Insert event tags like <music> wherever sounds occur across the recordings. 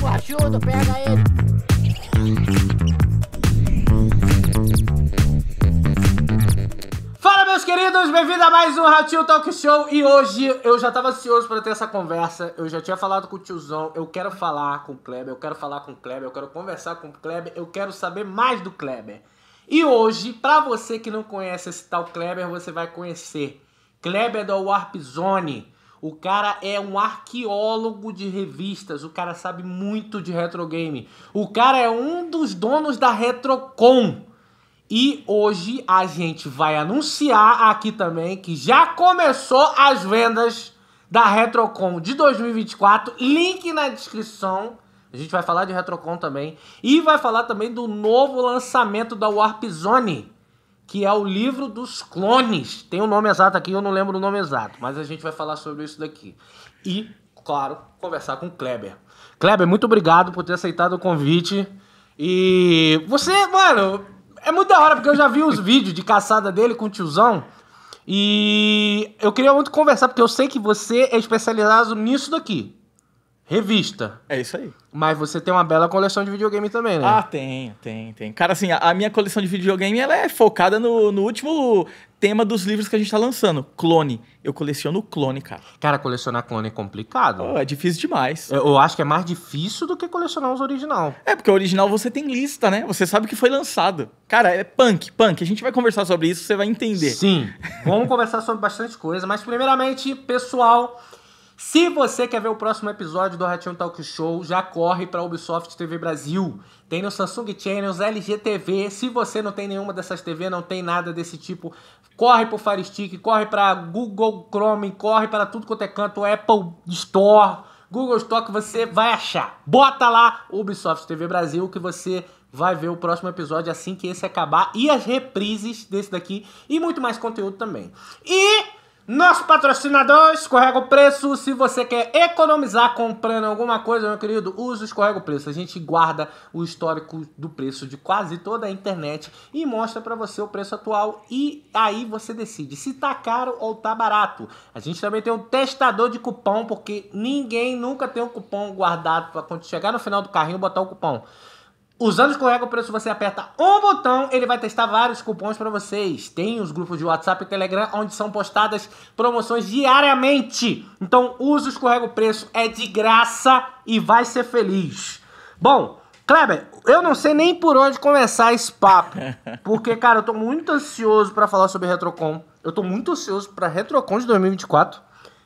borrachudo, pega ele. Fala meus queridos, bem-vindo a mais um Ratinho Talk Show e hoje eu já tava ansioso para ter essa conversa, eu já tinha falado com o tiozão, eu quero falar com o Kleber, eu quero falar com o Kleber, eu quero conversar com o Kleber, eu quero saber mais do Kleber. E hoje, para você que não conhece esse tal Kleber, você vai conhecer. Kleber do Warp Zone, o cara é um arqueólogo de revistas, o cara sabe muito de retrogame. O cara é um dos donos da RetroCon E hoje a gente vai anunciar aqui também que já começou as vendas da RetroCon de 2024. Link na descrição. A gente vai falar de RetroCon também. E vai falar também do novo lançamento da Warp Zone que é o livro dos clones. Tem o um nome exato aqui, eu não lembro o nome exato, mas a gente vai falar sobre isso daqui. E, claro, conversar com o Kleber. Kleber, muito obrigado por ter aceitado o convite. E você, mano, é muito da hora, porque eu já vi os <laughs> vídeos de caçada dele com o tiozão. E eu queria muito conversar, porque eu sei que você é especializado nisso daqui. Revista. É isso aí. Mas você tem uma bela coleção de videogame também, né? Ah, tem, tem, tem. Cara, assim, a, a minha coleção de videogame ela é focada no, no último tema dos livros que a gente tá lançando. Clone. Eu coleciono clone, cara. Cara, colecionar clone é complicado. Oh, é difícil demais. Eu, eu, acho que é mais difícil do que colecionar os original. É, porque o original você tem lista, né? Você sabe que foi lançado. Cara, é punk, punk. A gente vai conversar sobre isso, você vai entender. Sim. Vamos conversar sobre bastante coisa, mas primeiramente, pessoal, se você quer ver o próximo episódio do Ratinho Talk Show, já corre para Ubisoft TV Brasil. Tem no Samsung Channels, LG TV. Se você não tem nenhuma dessas TV, não tem nada desse tipo, corre para o Fire Stick, corre para Google Chrome, corre para tudo quanto é canto, Apple Store, Google Store que você vai achar. Bota lá Ubisoft TV Brasil que você vai ver o próximo episódio assim que esse acabar e as reprises desse daqui e muito mais conteúdo também. E nosso patrocinador escorrega o preço. Se você quer economizar comprando alguma coisa, meu querido, usa o escorrega o preço. A gente guarda o histórico do preço de quase toda a internet e mostra para você o preço atual. E aí você decide se tá caro ou tá barato. A gente também tem um testador de cupom, porque ninguém nunca tem um cupom guardado para quando chegar no final do carrinho botar o cupom. Usando o escorrega preço, você aperta um botão, ele vai testar vários cupons para vocês. Tem os grupos de WhatsApp e Telegram onde são postadas promoções diariamente. Então, usa o escorrega preço, é de graça e vai ser feliz. Bom, Kleber, eu não sei nem por onde começar esse papo, <laughs> porque cara, eu tô muito ansioso para falar sobre Retrocon. Eu tô muito ansioso para Retrocon de 2024,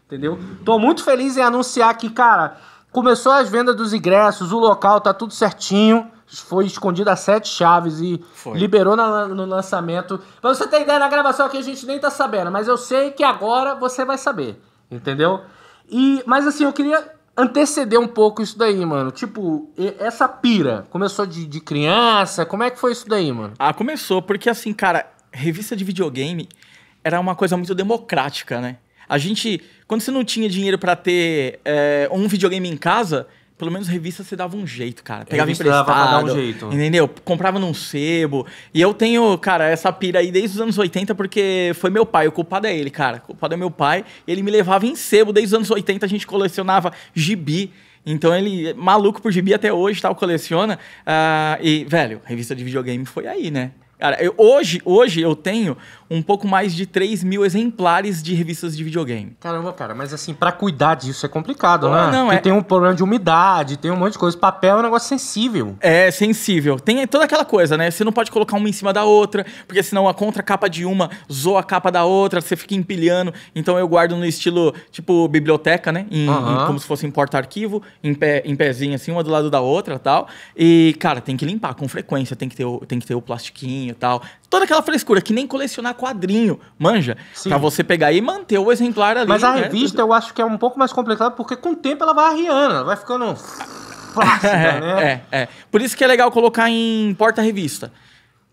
entendeu? Tô muito feliz em anunciar que, cara, começou as vendas dos ingressos, o local tá tudo certinho foi escondida a sete chaves e foi. liberou na, no lançamento. Pra você ter ideia, na gravação aqui a gente nem tá sabendo, mas eu sei que agora você vai saber, entendeu? E, mas assim, eu queria anteceder um pouco isso daí, mano. Tipo, essa pira começou de, de criança? Como é que foi isso daí, mano? Ah, começou porque assim, cara, revista de videogame era uma coisa muito democrática, né? A gente, quando você não tinha dinheiro para ter é, um videogame em casa, pelo menos revista você dava um jeito, cara. Pegava revista emprestado. Dava dar um jeito. Entendeu? Comprava num sebo. E eu tenho, cara, essa pira aí desde os anos 80, porque foi meu pai. O culpado é ele, cara. O culpado é meu pai. Ele me levava em sebo. Desde os anos 80 a gente colecionava gibi. Então ele, é maluco por gibi até hoje, tal, coleciona. Uh, e, velho, revista de videogame foi aí, né? Cara, eu, hoje, hoje eu tenho um pouco mais de 3 mil exemplares de revistas de videogame. Caramba, cara, mas assim, para cuidar disso é complicado, né? Não, Porque é... tem um problema de umidade, tem um monte de coisa. Papel é um negócio sensível. É, sensível. Tem toda aquela coisa, né? Você não pode colocar uma em cima da outra, porque senão a contracapa de uma zoa a capa da outra, você fica empilhando. Então eu guardo no estilo, tipo, biblioteca, né? Em, em, como se fosse em porta-arquivo, em, pé, em pezinho, assim, uma do lado da outra tal. E, cara, tem que limpar com frequência, tem que ter o, tem que ter o plastiquinho e tal. Toda aquela frescura, que nem colecionar quadrinho, manja, para você pegar e manter o exemplar ali. Mas a né? revista eu acho que é um pouco mais complicado porque com o tempo ela vai arriando, ela vai ficando plástica, <laughs> é, né? É, é. Por isso que é legal colocar em porta-revista.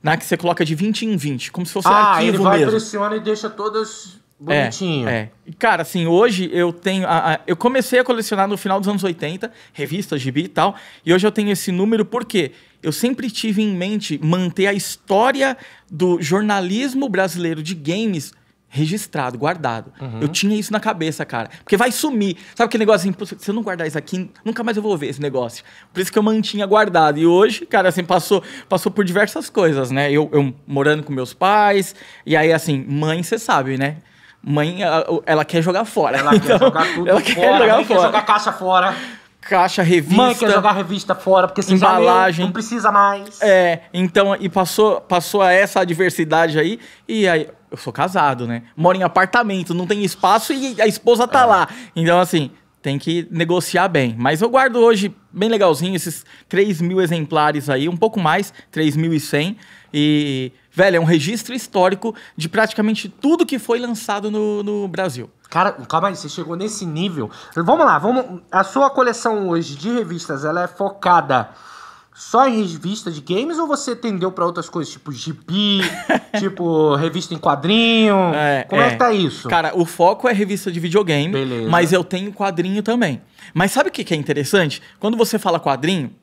Na né? que você coloca de 20 em 20, como se fosse ah, arquivo ele vai, mesmo. pressiona e deixa todas é, Bonitinho. É, é, Cara, assim, hoje eu tenho. A, a, eu comecei a colecionar no final dos anos 80, revistas, gibi e tal. E hoje eu tenho esse número porque eu sempre tive em mente manter a história do jornalismo brasileiro de games registrado, guardado. Uhum. Eu tinha isso na cabeça, cara. Porque vai sumir. Sabe aquele negócio assim, se eu não guardar isso aqui, nunca mais eu vou ver esse negócio. Por isso que eu mantinha guardado. E hoje, cara, assim, passou, passou por diversas coisas, né? Eu, eu morando com meus pais, e aí, assim, mãe, você sabe, né? Mãe, ela, ela, quer jogar fora. Ela então, quer jogar tudo ela fora. Quer jogar fora. quer jogar caixa fora caixa, revista. Mãe quer jogar revista fora, porque embalagem. não precisa mais. É, então, e passou, passou a essa adversidade aí, e aí. Eu sou casado, né? Moro em apartamento, não tem espaço e a esposa tá é. lá. Então, assim, tem que negociar bem. Mas eu guardo hoje bem legalzinho esses 3 mil exemplares aí, um pouco mais, 3.100. E, velho, é um registro histórico de praticamente tudo que foi lançado no, no Brasil. Cara, calma aí, você chegou nesse nível. Vamos lá, vamos. A sua coleção hoje de revistas, ela é focada só em revista de games ou você tendeu para outras coisas, tipo gibi, <laughs> tipo revista em quadrinho? É, Como é. é que tá isso? Cara, o foco é revista de videogame, Beleza. mas eu tenho quadrinho também. Mas sabe o que, que é interessante? Quando você fala quadrinho,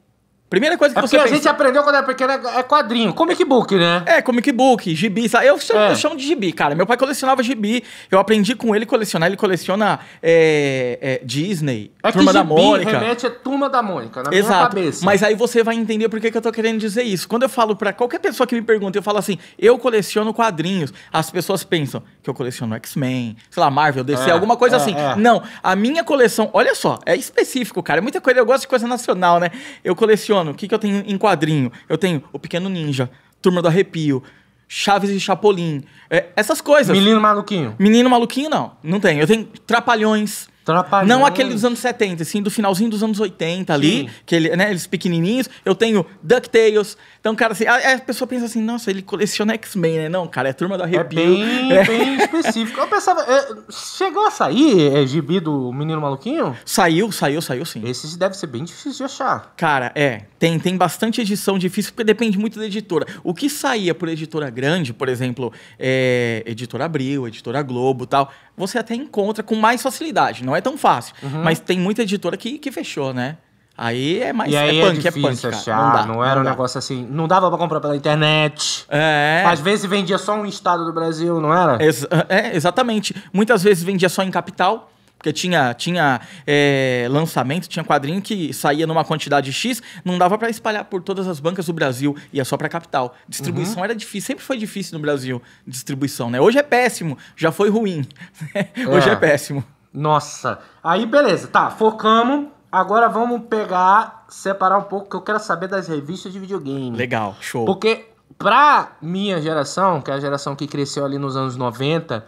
Primeira coisa que é você pensa... a gente aprendeu quando era pequeno é, é quadrinho. Comic book, né? É, comic book, gibi. Sabe? Eu, chamo, é. eu chamo de gibi, cara. Meu pai colecionava gibi. Eu aprendi com ele colecionar. Ele coleciona é, é Disney, é Turma da Mônica. remete a Turma da Mônica, na Exato. minha cabeça. Mas aí você vai entender por que, que eu tô querendo dizer isso. Quando eu falo para qualquer pessoa que me pergunta, eu falo assim, eu coleciono quadrinhos. As pessoas pensam que eu coleciono X-Men, sei lá, Marvel, DC, é, alguma coisa assim. Não, a minha coleção... Olha só, é específico, cara. É muita coisa. Eu gosto de coisa nacional, né? Eu coleciono o que, que eu tenho em quadrinho? Eu tenho O Pequeno Ninja, Turma do Arrepio, Chaves e Chapolin, é, essas coisas. Menino Maluquinho. Menino Maluquinho, não. Não tem. Eu tenho Trapalhões. Trapalhões. Não aquele dos anos 70, assim, do finalzinho dos anos 80 ali, Sim. que ele, né, eles pequenininhos. Eu tenho DuckTales. Então, cara, assim, a, a pessoa pensa assim, nossa, ele coleciona X-Men, né? Não, cara, é Turma do é Arrepio. É bem, é. bem específico. Eu pensava, é, chegou a sair é, gibi do Menino Maluquinho? Saiu, saiu, saiu sim. Esse deve ser bem difícil de achar. Cara, é. Tem, tem bastante edição difícil, porque depende muito da editora. O que saía por editora grande, por exemplo, é, editora Abril, editora Globo e tal, você até encontra com mais facilidade. Não é tão fácil. Uhum. Mas tem muita editora que, que fechou, né? Aí é mais e aí é, é punk, é, difícil, é punk, achar, não, dá, não, era não um dá. negócio assim. Não dava pra comprar pela internet. É. Às vezes vendia só um estado do Brasil, não era? Ex é, exatamente. Muitas vezes vendia só em capital. Porque tinha, tinha é, lançamento, tinha quadrinho que saía numa quantidade X, não dava para espalhar por todas as bancas do Brasil, ia só para capital. Distribuição uhum. era difícil, sempre foi difícil no Brasil, distribuição, né? Hoje é péssimo, já foi ruim. Né? Hoje é. é péssimo. Nossa. Aí beleza, tá, focamos. Agora vamos pegar, separar um pouco que eu quero saber das revistas de videogame. Legal, show. Porque pra minha geração, que é a geração que cresceu ali nos anos 90,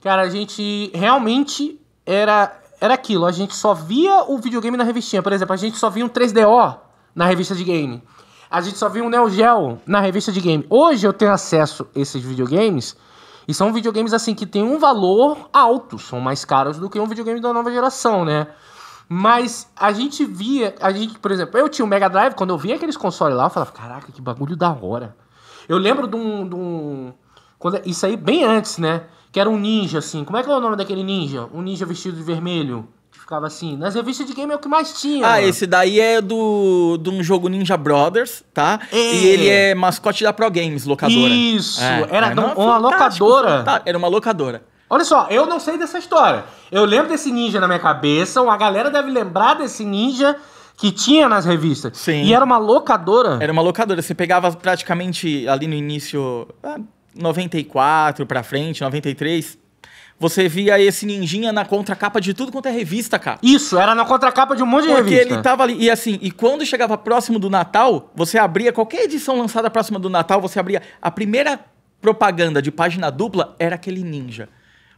cara, a gente realmente era, era aquilo, a gente só via o videogame na revistinha. Por exemplo, a gente só via um 3DO na revista de game. A gente só via um Neo Geo na revista de game. Hoje eu tenho acesso a esses videogames e são videogames assim que tem um valor alto, são mais caros do que um videogame da nova geração, né? Mas a gente via, a gente, por exemplo, eu tinha o Mega Drive, quando eu via aqueles consoles lá, eu falava, caraca, que bagulho da hora. Eu lembro de um, de um quando, isso aí bem antes, né? Que era um ninja, assim. Como é que é o nome daquele ninja? Um ninja vestido de vermelho. Que ficava assim. Nas revistas de game é o que mais tinha. Ah, mano. esse daí é do, do um jogo Ninja Brothers, tá? É. E ele é mascote da Pro Games, locadora. Isso. É, era é, uma locadora. Tá, Era uma locadora. Olha só, eu não sei dessa história. Eu lembro desse ninja na minha cabeça, a galera deve lembrar desse ninja que tinha nas revistas. Sim. E era uma locadora. Era uma locadora. Você pegava praticamente ali no início. Ah, 94 pra frente, 93, você via esse ninjinha na contracapa de tudo quanto é revista, cara. Isso, era na contracapa de um monte de Porque revista. Porque ele tava ali. E assim, e quando chegava próximo do Natal, você abria qualquer edição lançada próxima do Natal, você abria. A primeira propaganda de página dupla era aquele ninja.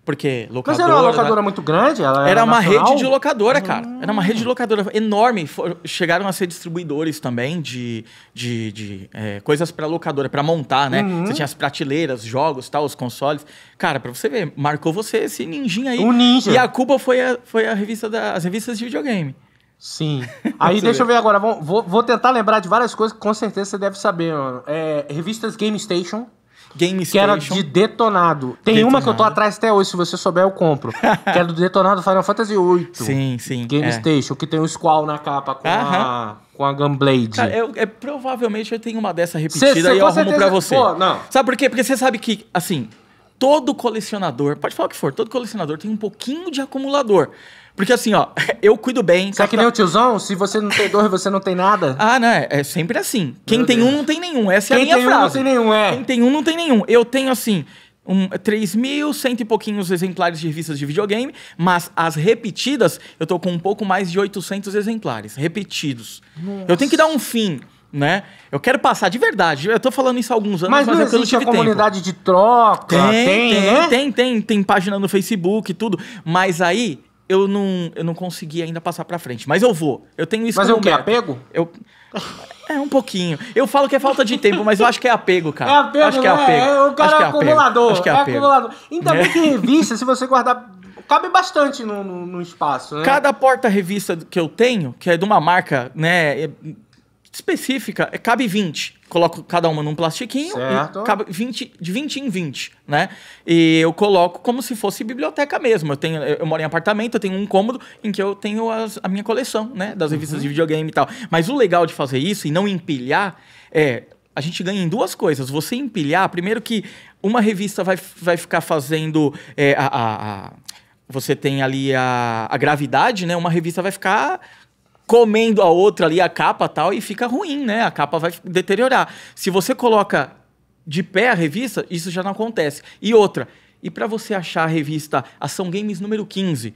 Porque locadora. Mas era uma né? locadora muito grande? Ela era, era uma nacional? rede de locadora, cara. Hum. Era uma rede de locadora enorme. Chegaram a ser distribuidores também de, de, de é, coisas para locadora, para montar, né? Uhum. Você tinha as prateleiras, jogos, tal, os consoles. Cara, para você ver, marcou você esse ninjinha aí. Um ninja. E a Cuba foi a, foi a revista da, as revistas de videogame. Sim. <laughs> Aí deixa eu ver agora. Vou, vou tentar lembrar de várias coisas que com certeza você deve saber, mano. É, revistas Game Station. Game Que era de detonado. Tem detonado. uma que eu tô atrás até hoje, se você souber, eu compro. que era é do detonado Final Fantasy VIII. Sim, sim. Game é. Station, que tem o Squall na capa com a com a Gunblade. Cara, eu, é, provavelmente eu tenho uma dessa repetida cê, cê, e eu arrumo pra você. Pô, não. Sabe por quê? Porque você sabe que, assim, todo colecionador, pode falar o que for, todo colecionador tem um pouquinho de acumulador. Porque assim, ó, <laughs> eu cuido bem. Só é que nem o tiozão, se você não tem dor, você não tem nada. <laughs> Ah, né? É sempre assim. Quem Meu tem Deus. um, não tem nenhum. Essa Quem é a minha frase. Quem tem um, não tem nenhum, é. Quem tem um, não tem nenhum. Eu tenho, assim, um, 3 mil, cento e pouquinhos exemplares de revistas de videogame, mas as repetidas, eu tô com um pouco mais de 800 exemplares repetidos. Nossa. Eu tenho que dar um fim né? Eu quero passar de verdade. Eu tô falando isso há alguns anos, mas, mas não mas é existe eu não tive a comunidade tempo. de troca. Tem, tem, tem, né? tem, tem, tem, página no Facebook e tudo. Mas aí eu não, eu não consegui ainda passar pra frente. Mas eu vou. Eu tenho isso mas como Mas é o que? Apego? Eu... É um pouquinho. Eu falo que é falta de tempo, mas eu acho que é apego, cara. É apego, acho que é, né? apego. É, o cara é, é acumulador. Acho que é, é apego. acumulador. Ainda bem que revista, se você guardar cabe bastante no, no, no espaço, né? Cada porta-revista que eu tenho, que é de uma marca, né, específica, é, cabe 20. Coloco cada uma num plastiquinho certo. e cabe 20, de 20 em 20, né? E eu coloco como se fosse biblioteca mesmo. Eu, tenho, eu moro em apartamento, eu tenho um cômodo em que eu tenho as, a minha coleção, né? Das revistas uhum. de videogame e tal. Mas o legal de fazer isso e não empilhar é... A gente ganha em duas coisas. Você empilhar, primeiro que uma revista vai, vai ficar fazendo é, a, a, a você tem ali a, a gravidade, né? Uma revista vai ficar comendo a outra ali, a capa tal, e fica ruim, né? A capa vai deteriorar. Se você coloca de pé a revista, isso já não acontece. E outra, e para você achar a revista Ação Games número 15,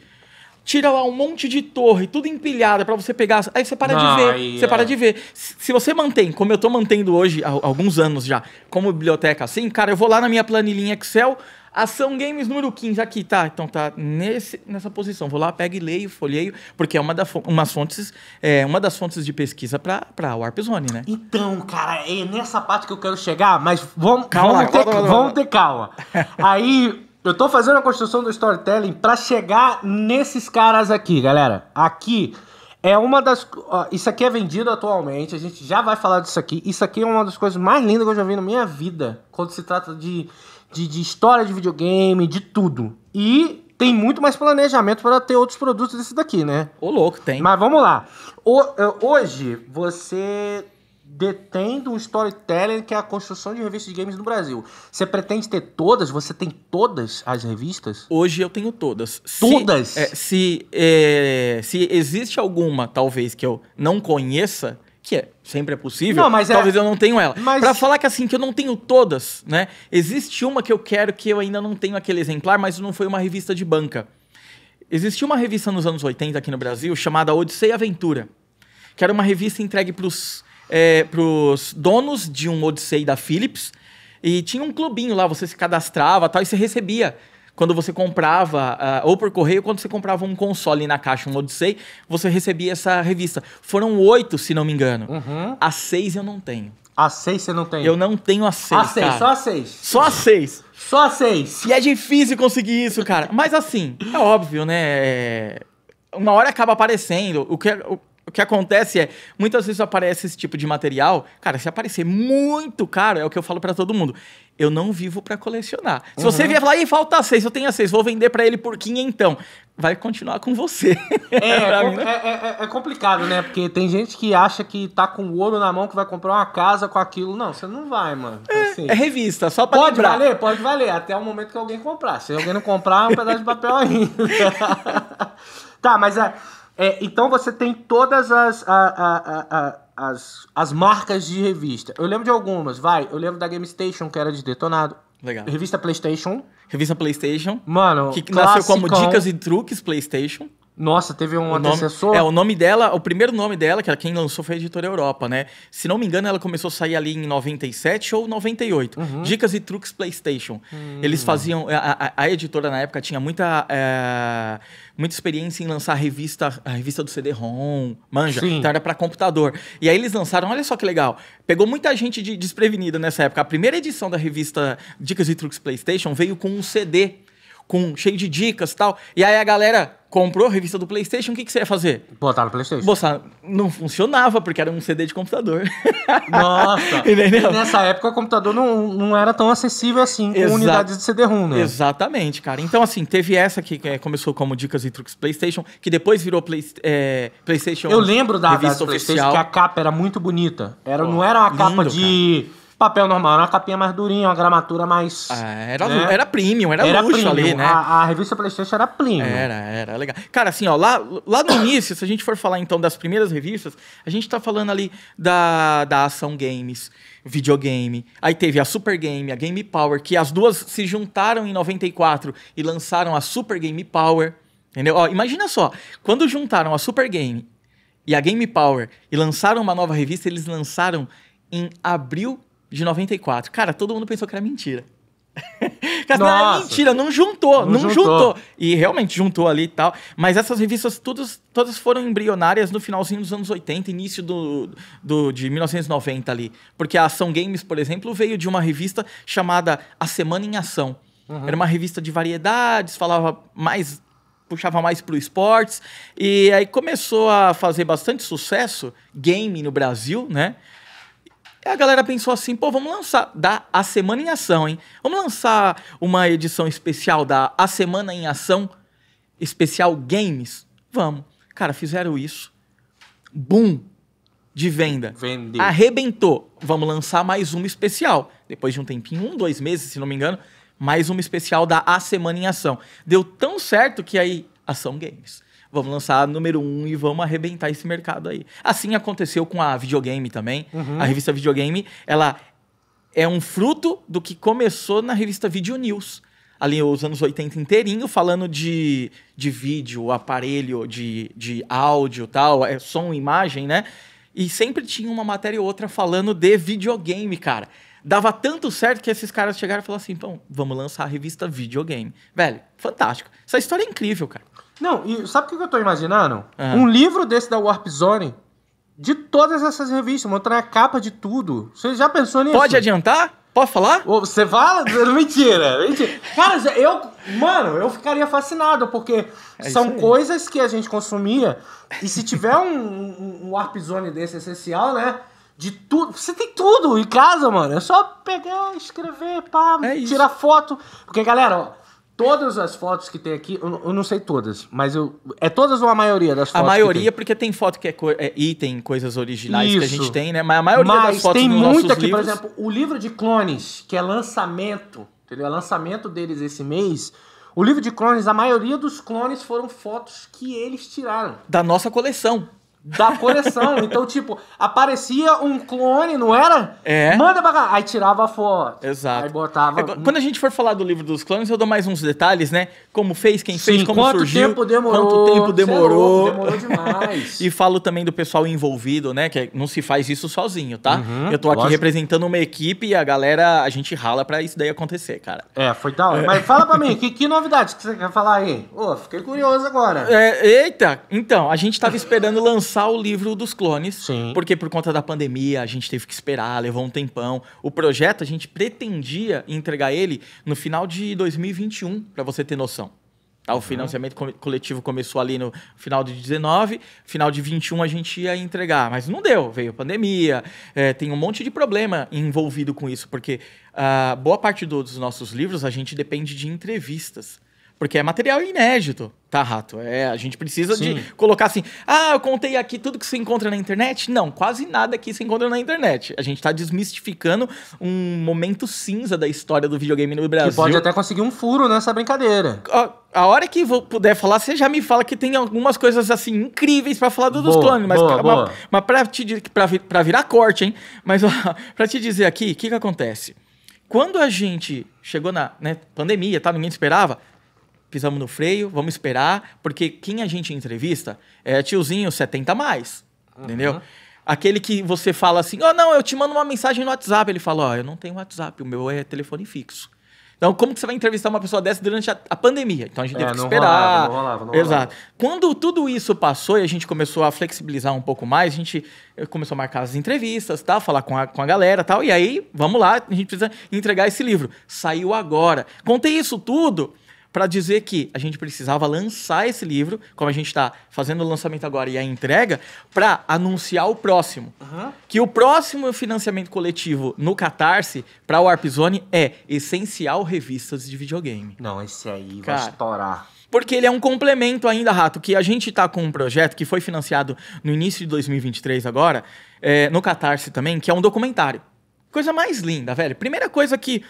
tira lá um monte de torre, tudo empilhada para você pegar. Aí você para ah, é. de ver, yeah. você para de ver. Se você mantém, como eu tô mantendo hoje há alguns anos já, como biblioteca assim, cara, eu vou lá na minha planilhinha Excel, Ação Games número 15 aqui, tá? Então tá nesse, nessa posição. Vou lá, pego e leio, folheio, porque é uma, da, umas fontes, é, uma das fontes de pesquisa pra, pra Warp Zone, né? Então, cara, é nessa parte que eu quero chegar, mas vamos, calma, vamos, ter, calma, calma, vamos ter calma. <laughs> Aí, eu tô fazendo a construção do storytelling pra chegar nesses caras aqui, galera. Aqui é uma das. Ó, isso aqui é vendido atualmente, a gente já vai falar disso aqui. Isso aqui é uma das coisas mais lindas que eu já vi na minha vida quando se trata de de, de história de videogame, de tudo. E tem muito mais planejamento para ter outros produtos desse daqui, né? Ô, louco, tem. Mas vamos lá. O, é, hoje, você detém do um storytelling que é a construção de revistas de games no Brasil. Você pretende ter todas? Você tem todas as revistas? Hoje eu tenho todas. Todas? Se, é, se, é, se existe alguma, talvez, que eu não conheça, que é, sempre é possível. Não, mas é- talvez é... eu não tenho ela. Mas... Para falar que assim que eu não tenho todas, né? Existe uma que eu quero que eu ainda não tenho aquele exemplar, mas não foi uma revista de banca. Existia uma revista nos anos 80 aqui no Brasil chamada Odisseia Aventura, que era uma revista entregue para os é, pros donos de um Odisseia da Philips. E tinha um clubinho lá, você se cadastrava tal, e você recebia quando você comprava, uh, ou por correio, quando você comprava um console na caixa, um Odyssey, você recebia essa revista. Foram oito, se não me engano. Uhum. A seis eu não tenho. A seis você não tem? Eu não tenho a seis. A seis, cara. só a seis. Só a seis. Só a seis. E é difícil conseguir isso, cara. Mas assim, é óbvio, né? É, uma hora acaba aparecendo. O que, é, o que acontece é, muitas vezes aparece esse tipo de material. Cara, se aparecer muito caro, é o que eu falo para todo mundo. Eu não vivo para colecionar. Se uhum. você vier falar, e falta seis, eu tenho seis, vou vender para ele por quinhentão. então. Vai continuar com você. É, <laughs> é, né? é, é, é, complicado, né? Porque tem gente que acha que tá com ouro na mão, que vai comprar uma casa com aquilo. Não, você não vai, mano. É, assim, é, revista, só pra Pode lembrar. valer, pode valer, até o momento que alguém comprar. Se alguém não comprar, é um pedaço de papel ainda. <laughs> tá, mas... é. É, então você tem todas as, a, a, a, as, as marcas de revista. Eu lembro de algumas, vai. Eu lembro da Game Station, que era de Detonado. Legal. Revista PlayStation. Revista PlayStation. Mano, que classicão. nasceu como Dicas e Truques PlayStation. Nossa, teve um antecessor? Nome, é, o nome dela, o primeiro nome dela, que quem lançou foi a Editora Europa, né? Se não me engano, ela começou a sair ali em 97 ou 98. Uhum. Dicas e Truques PlayStation. Hum. Eles faziam. A, a, a, editora na época tinha muita, é, muita experiência em lançar a revista, a revista do CD-ROM, manja. Sim. Então era para computador. E aí eles lançaram, olha só que legal. Pegou muita gente de, desprevenida nessa época. A primeira edição da revista Dicas e Truques PlayStation veio com um CD. Com, cheio de dicas e tal. E aí a galera comprou a revista do PlayStation, o que, que você ia fazer? Botar no PlayStation. Botar, não funcionava, porque era um CD de computador. Nossa! <laughs> E nessa época, o computador não, não era tão acessível assim com Exa unidades de CD-ROM, né? Exatamente, cara. Então, assim, teve essa que é, começou como Dicas e Truques PlayStation, que depois virou play, é, PlayStation. Eu lembro da revista PlayStation que a capa era muito bonita. Era, oh, não era a lindo, capa de. Cara papel normal, era uma capinha mais durinha, uma gramatura mais. Ah, era, né? era premium, era, era luxo premium. ali, né? A, a, revista PlayStation era premium. Era, era legal. Cara, assim, ó, lá, lá no início, se a gente for falar então das primeiras revistas, a gente tá falando ali da, da Ação Games, videogame. Aí teve a Super Game, a Game Power, que as duas se juntaram em 94 e lançaram a Super Game Power. Entendeu? Ó, imagina só, quando juntaram a Super Game e a Game Power e lançaram uma nova revista, eles lançaram em abril de 94. Cara, todo mundo pensou que era mentira. <laughs> Cara, Nossa. Não, mentira, não juntou, não, não juntou. juntou. E realmente juntou ali e tal. Mas essas revistas todas, todas foram embrionárias no finalzinho dos anos 80, início do, do, de 1990 ali. Porque a Ação Games, por exemplo, veio de uma revista chamada A Semana em Ação. Uhum. Era uma revista de variedades, falava mais. puxava mais pro esportes. E aí começou a fazer bastante sucesso, game no Brasil, né? E a galera pensou assim, pô, vamos lançar da A Semana em Ação, hein? Vamos lançar uma edição especial da A Semana em Ação, especial games? Vamos. Cara, fizeram isso. Boom de venda. Vendeu. Arrebentou. Vamos lançar mais uma especial. Depois de um tempinho, um, dois meses, se não me engano, mais uma especial da A Semana em Ação. Deu tão certo que aí, Ação Games. Vamos lançar a número um e vamos arrebentar esse mercado aí. Assim aconteceu com a videogame também. Uhum. A revista Videogame, ela é um fruto do que começou na revista Video News. Ali os anos 80 inteirinho, falando de, de vídeo, aparelho, de, de áudio tal, é som, imagem, né? E sempre tinha uma matéria ou outra falando de videogame, cara dava tanto certo que esses caras chegaram e falaram assim: então, vamos lançar a revista Videogame. Velho, fantástico. Essa história é incrível, cara. Não, e sabe o que eu tô imaginando? Uhum. Um livro desse da Warp Zone, de todas essas revistas, mostrando a capa de tudo. Você já pensou nisso? Pode adiantar? Pode falar? você fala? <laughs> mentira, mentira. Cara, eu. Mano, eu ficaria fascinado, porque é são coisas que a gente consumia. E se tiver um, um, um Warp Zone desse essencial, né? De tudo. Você tem tudo em casa, mano. É só pegar, escrever, pá, é tirar foto. Porque, galera, ó. Todas as fotos que tem aqui, eu, eu não sei todas, mas eu. É todas ou a maioria das fotos? A maioria, tem? porque tem foto que é, co é item, coisas originais Isso. que a gente tem, né? Mas a maioria mas das fotos tem nos muita aqui, livros... por exemplo, o livro de clones, que é lançamento, entendeu? É lançamento deles esse mês. O livro de clones, a maioria dos clones foram fotos que eles tiraram. Da nossa coleção da coleção. <laughs> então, tipo, aparecia um clone, não era? É. Manda pra cá. Aí tirava a foto. Exato. Aí botava. É, quando a gente for falar do livro dos clones, eu dou mais uns detalhes, né? Como fez, quem Sim, fez, como quanto surgiu. quanto tempo demorou. Quanto tempo é demorou. demorou demais. <laughs> e falo também do pessoal envolvido, né? Que não se faz isso sozinho, tá? Uhum, eu tô aqui lógico. representando uma equipe e a galera, a gente rala pra isso daí acontecer, cara. É, foi da hora. É. Mas fala pra mim, <laughs> que, que novidade que você quer falar aí? Ô, oh, fiquei curioso agora. É, eita, então, a gente tava esperando lançar lançar o livro dos clones, Sim. porque por conta da pandemia a gente teve que esperar, levou um tempão. O projeto a gente pretendia entregar ele no final de 2021, para você ter noção. Tá, o uhum. financiamento uhum. coletivo começou ali no final de 19, final de 21 a gente ia entregar, mas não deu, veio a pandemia, é, tem um monte de problema envolvido com isso, porque uh, boa parte dos nossos livros a gente depende de entrevistas. Porque é material inédito, tá, Rato? É, a gente precisa Sim. de colocar assim, ah, eu contei aqui tudo que se encontra na internet. Não, quase nada aqui se encontra na internet. A gente tá desmistificando um momento cinza da história do videogame no Brasil. Que pode até conseguir um furo nessa brincadeira. A, a hora que vou, puder falar, você já me fala que tem algumas coisas, assim, incríveis para falar do, boa, dos clones. Mas, boa, boa. mas pra, te, pra, pra virar corte, hein? Mas <laughs> para te dizer aqui, o que que acontece? Quando a gente chegou na né, pandemia, tá? Ninguém esperava pisamos no freio, vamos esperar, porque quem a gente entrevista é tiozinho 70 a mais, uhum. entendeu? Aquele que você fala assim, ó, oh, não, eu te mando uma mensagem no WhatsApp. Ele fala, ó, oh, eu não tenho WhatsApp, o meu é telefone fixo. Então, como que você vai entrevistar uma pessoa dessa durante a, a pandemia? Então, a gente é, teve que esperar. Rolava, não rolava, não Exato. Rolava. Quando tudo isso passou e a gente começou a flexibilizar um pouco mais, a gente eh, começou a marcar as entrevistas, tá? falar com a, com a galera tal. E aí, vamos lá, a gente precisa entregar esse livro. Saiu agora. Contei isso tudo para dizer que a gente precisava lançar esse livro, como a gente está fazendo o lançamento agora e a entrega, para anunciar o próximo. Uhum. Que o próximo financiamento coletivo no Catarse para o Arpzone é essencial revistas de videogame. Não, esse aí Cara, vai estourar. Porque ele é um complemento ainda, Rato, que a gente está com um projeto que foi financiado no início de 2023 agora, é, no Catarse também, que é um documentário. Coisa mais linda, velho. Primeira coisa que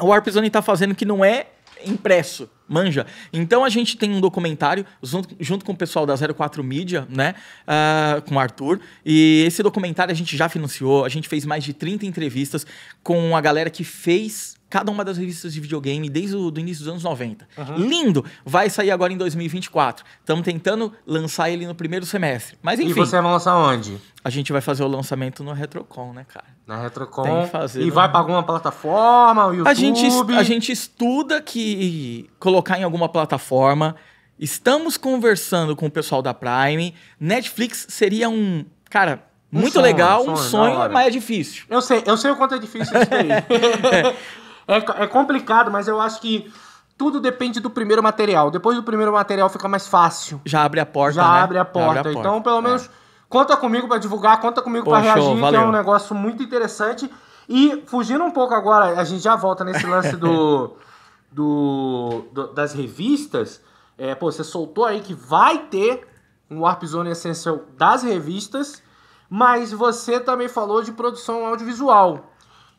o Warp Zone tá fazendo que não é impresso, manja. Então a gente tem um documentário junto, junto com o pessoal da 04 Mídia, né? Uh, com o Arthur. E esse documentário a gente já financiou, a gente fez mais de 30 entrevistas com a galera que fez cada uma das revistas de videogame desde o do início dos anos 90. Uhum. Lindo! Vai sair agora em 2024. Estamos tentando lançar ele no primeiro semestre. Mas enfim. E você vai lançar onde? A gente vai fazer o lançamento no Retrocon, né, cara? Na Retrocon. Tem que fazer. E no... Né? vai para alguma plataforma, o YouTube? A gente, a gente estuda que colocar em alguma plataforma. Estamos conversando com o pessoal da Prime. Netflix seria um. Cara, muito um sonho, legal, um sonho, um sonho mas é difícil. Eu sei, eu sei o quanto é difícil isso daí. é. <laughs> É, é complicado, mas eu acho que tudo depende do primeiro material. Depois do primeiro material fica mais fácil. Já abre a porta, Já, né? abre, a porta. Já abre a porta. Então, pelo é. menos, é. conta comigo para divulgar, conta comigo para reagir, show, que é um negócio muito interessante. E fugindo um pouco agora, a gente já volta nesse lance do, <laughs> do, do das revistas. É, pô, você soltou aí que vai ter um Warp Zone Essential das revistas, mas você também falou de produção audiovisual.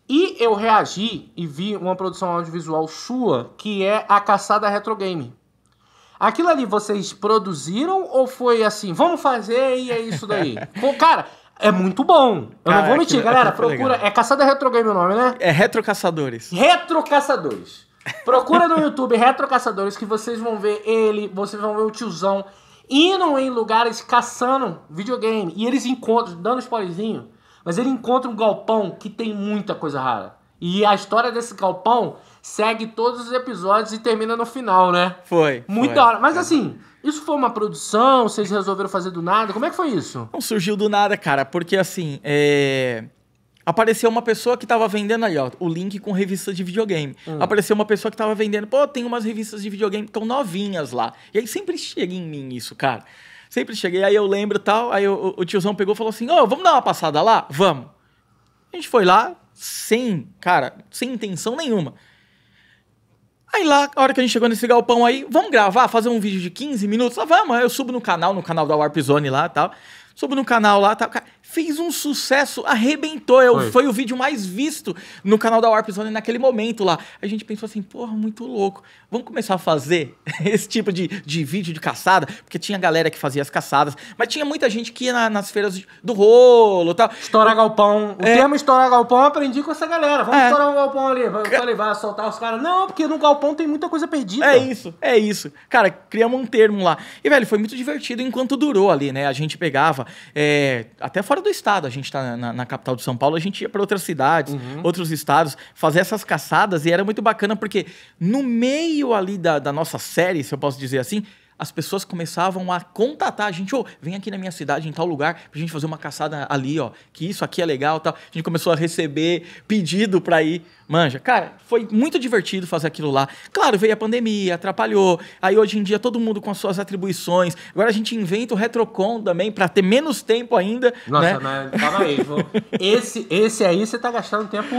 E eu reagi e vi uma produção audiovisual sua, que é A Caçada Retro Game. Aquilo ali vocês produziram ou foi assim, vamos fazer e é isso daí? <laughs> Pô, cara, é muito bom. Eu cara, não vou mentir, é galera. Procura. Legal. É Caçada Retro Game o nome, né? É Retro Caçadores. Retro Caçadores. <laughs> Procura no YouTube Retro Caçadores que vocês vão ver ele, vocês vão ver o tiozão indo em lugares caçando videogame. E eles encontram, dando spoilerzinho, mas ele encontra um galpão que tem muita coisa rara. E a história desse galpão segue todos os episódios e termina no final, né? Foi. Muito da hora. Mas assim, isso foi uma produção? Vocês resolveram fazer do nada? Como é que foi isso? Não surgiu do nada, cara, porque assim, é apareceu uma pessoa que tava vendendo ali, ó, o link com revista de videogame. Hum. Apareceu uma pessoa que tava vendendo, pô, tem umas revistas de videogame tão novinhas lá. E aí sempre chega em mim isso, cara. Sempre cheguei, aí eu lembro tal, aí o, o tiozão pegou e falou assim, ô, oh, vamos dar uma passada lá? Vamos. A gente foi lá, sem, cara, sem intenção nenhuma. Aí lá, a hora que a gente chegou nesse galpão aí, vamos gravar, fazer um vídeo de 15 minutos? Ah, vamos, aí eu subo no canal, no canal da Warp Zone lá e tal. Subo no canal lá, tal cara, fez um sucesso, arrebentou. Eu, foi. foi. o vídeo mais visto no canal da Warp Zone naquele momento lá. A gente pensou assim, porra, muito louco. Vamos começar a fazer <laughs> esse tipo de, de vídeo de caçada, porque tinha galera que fazia as caçadas, mas tinha muita gente que ia na, nas feiras do rolo e tal. Estourar galpão. O é. termo estourar galpão eu aprendi com essa galera. Vamos é. estourar um galpão ali. vamos levar soltar os caras. Não, porque no galpão tem muita coisa perdida. É isso, é isso. Cara, criamos um termo lá. E, velho, foi muito divertido enquanto durou ali, né? A gente pegava, é, até fora do estado. A gente está na, na, capital de São Paulo, a gente ia para outras cidades, uhum. outros estados, fazer essas caçadas e era muito bacana porque no meio ali da, da nossa série, se eu posso dizer assim, as pessoas começavam a contatar a gente, ô, oh, vem aqui na minha cidade, em tal lugar, pra gente fazer uma caçada ali, ó, que isso aqui é legal tal. A gente começou a receber pedido pra ir. Manja, cara, foi muito divertido fazer aquilo lá. Claro, veio a pandemia, atrapalhou. Aí hoje em dia todo mundo com as suas atribuições. Agora a gente inventa o Retrocon também pra ter menos tempo ainda. Nossa, né? né? calma aí. Vou... <laughs> Esse, esse aí você tá gastando tempo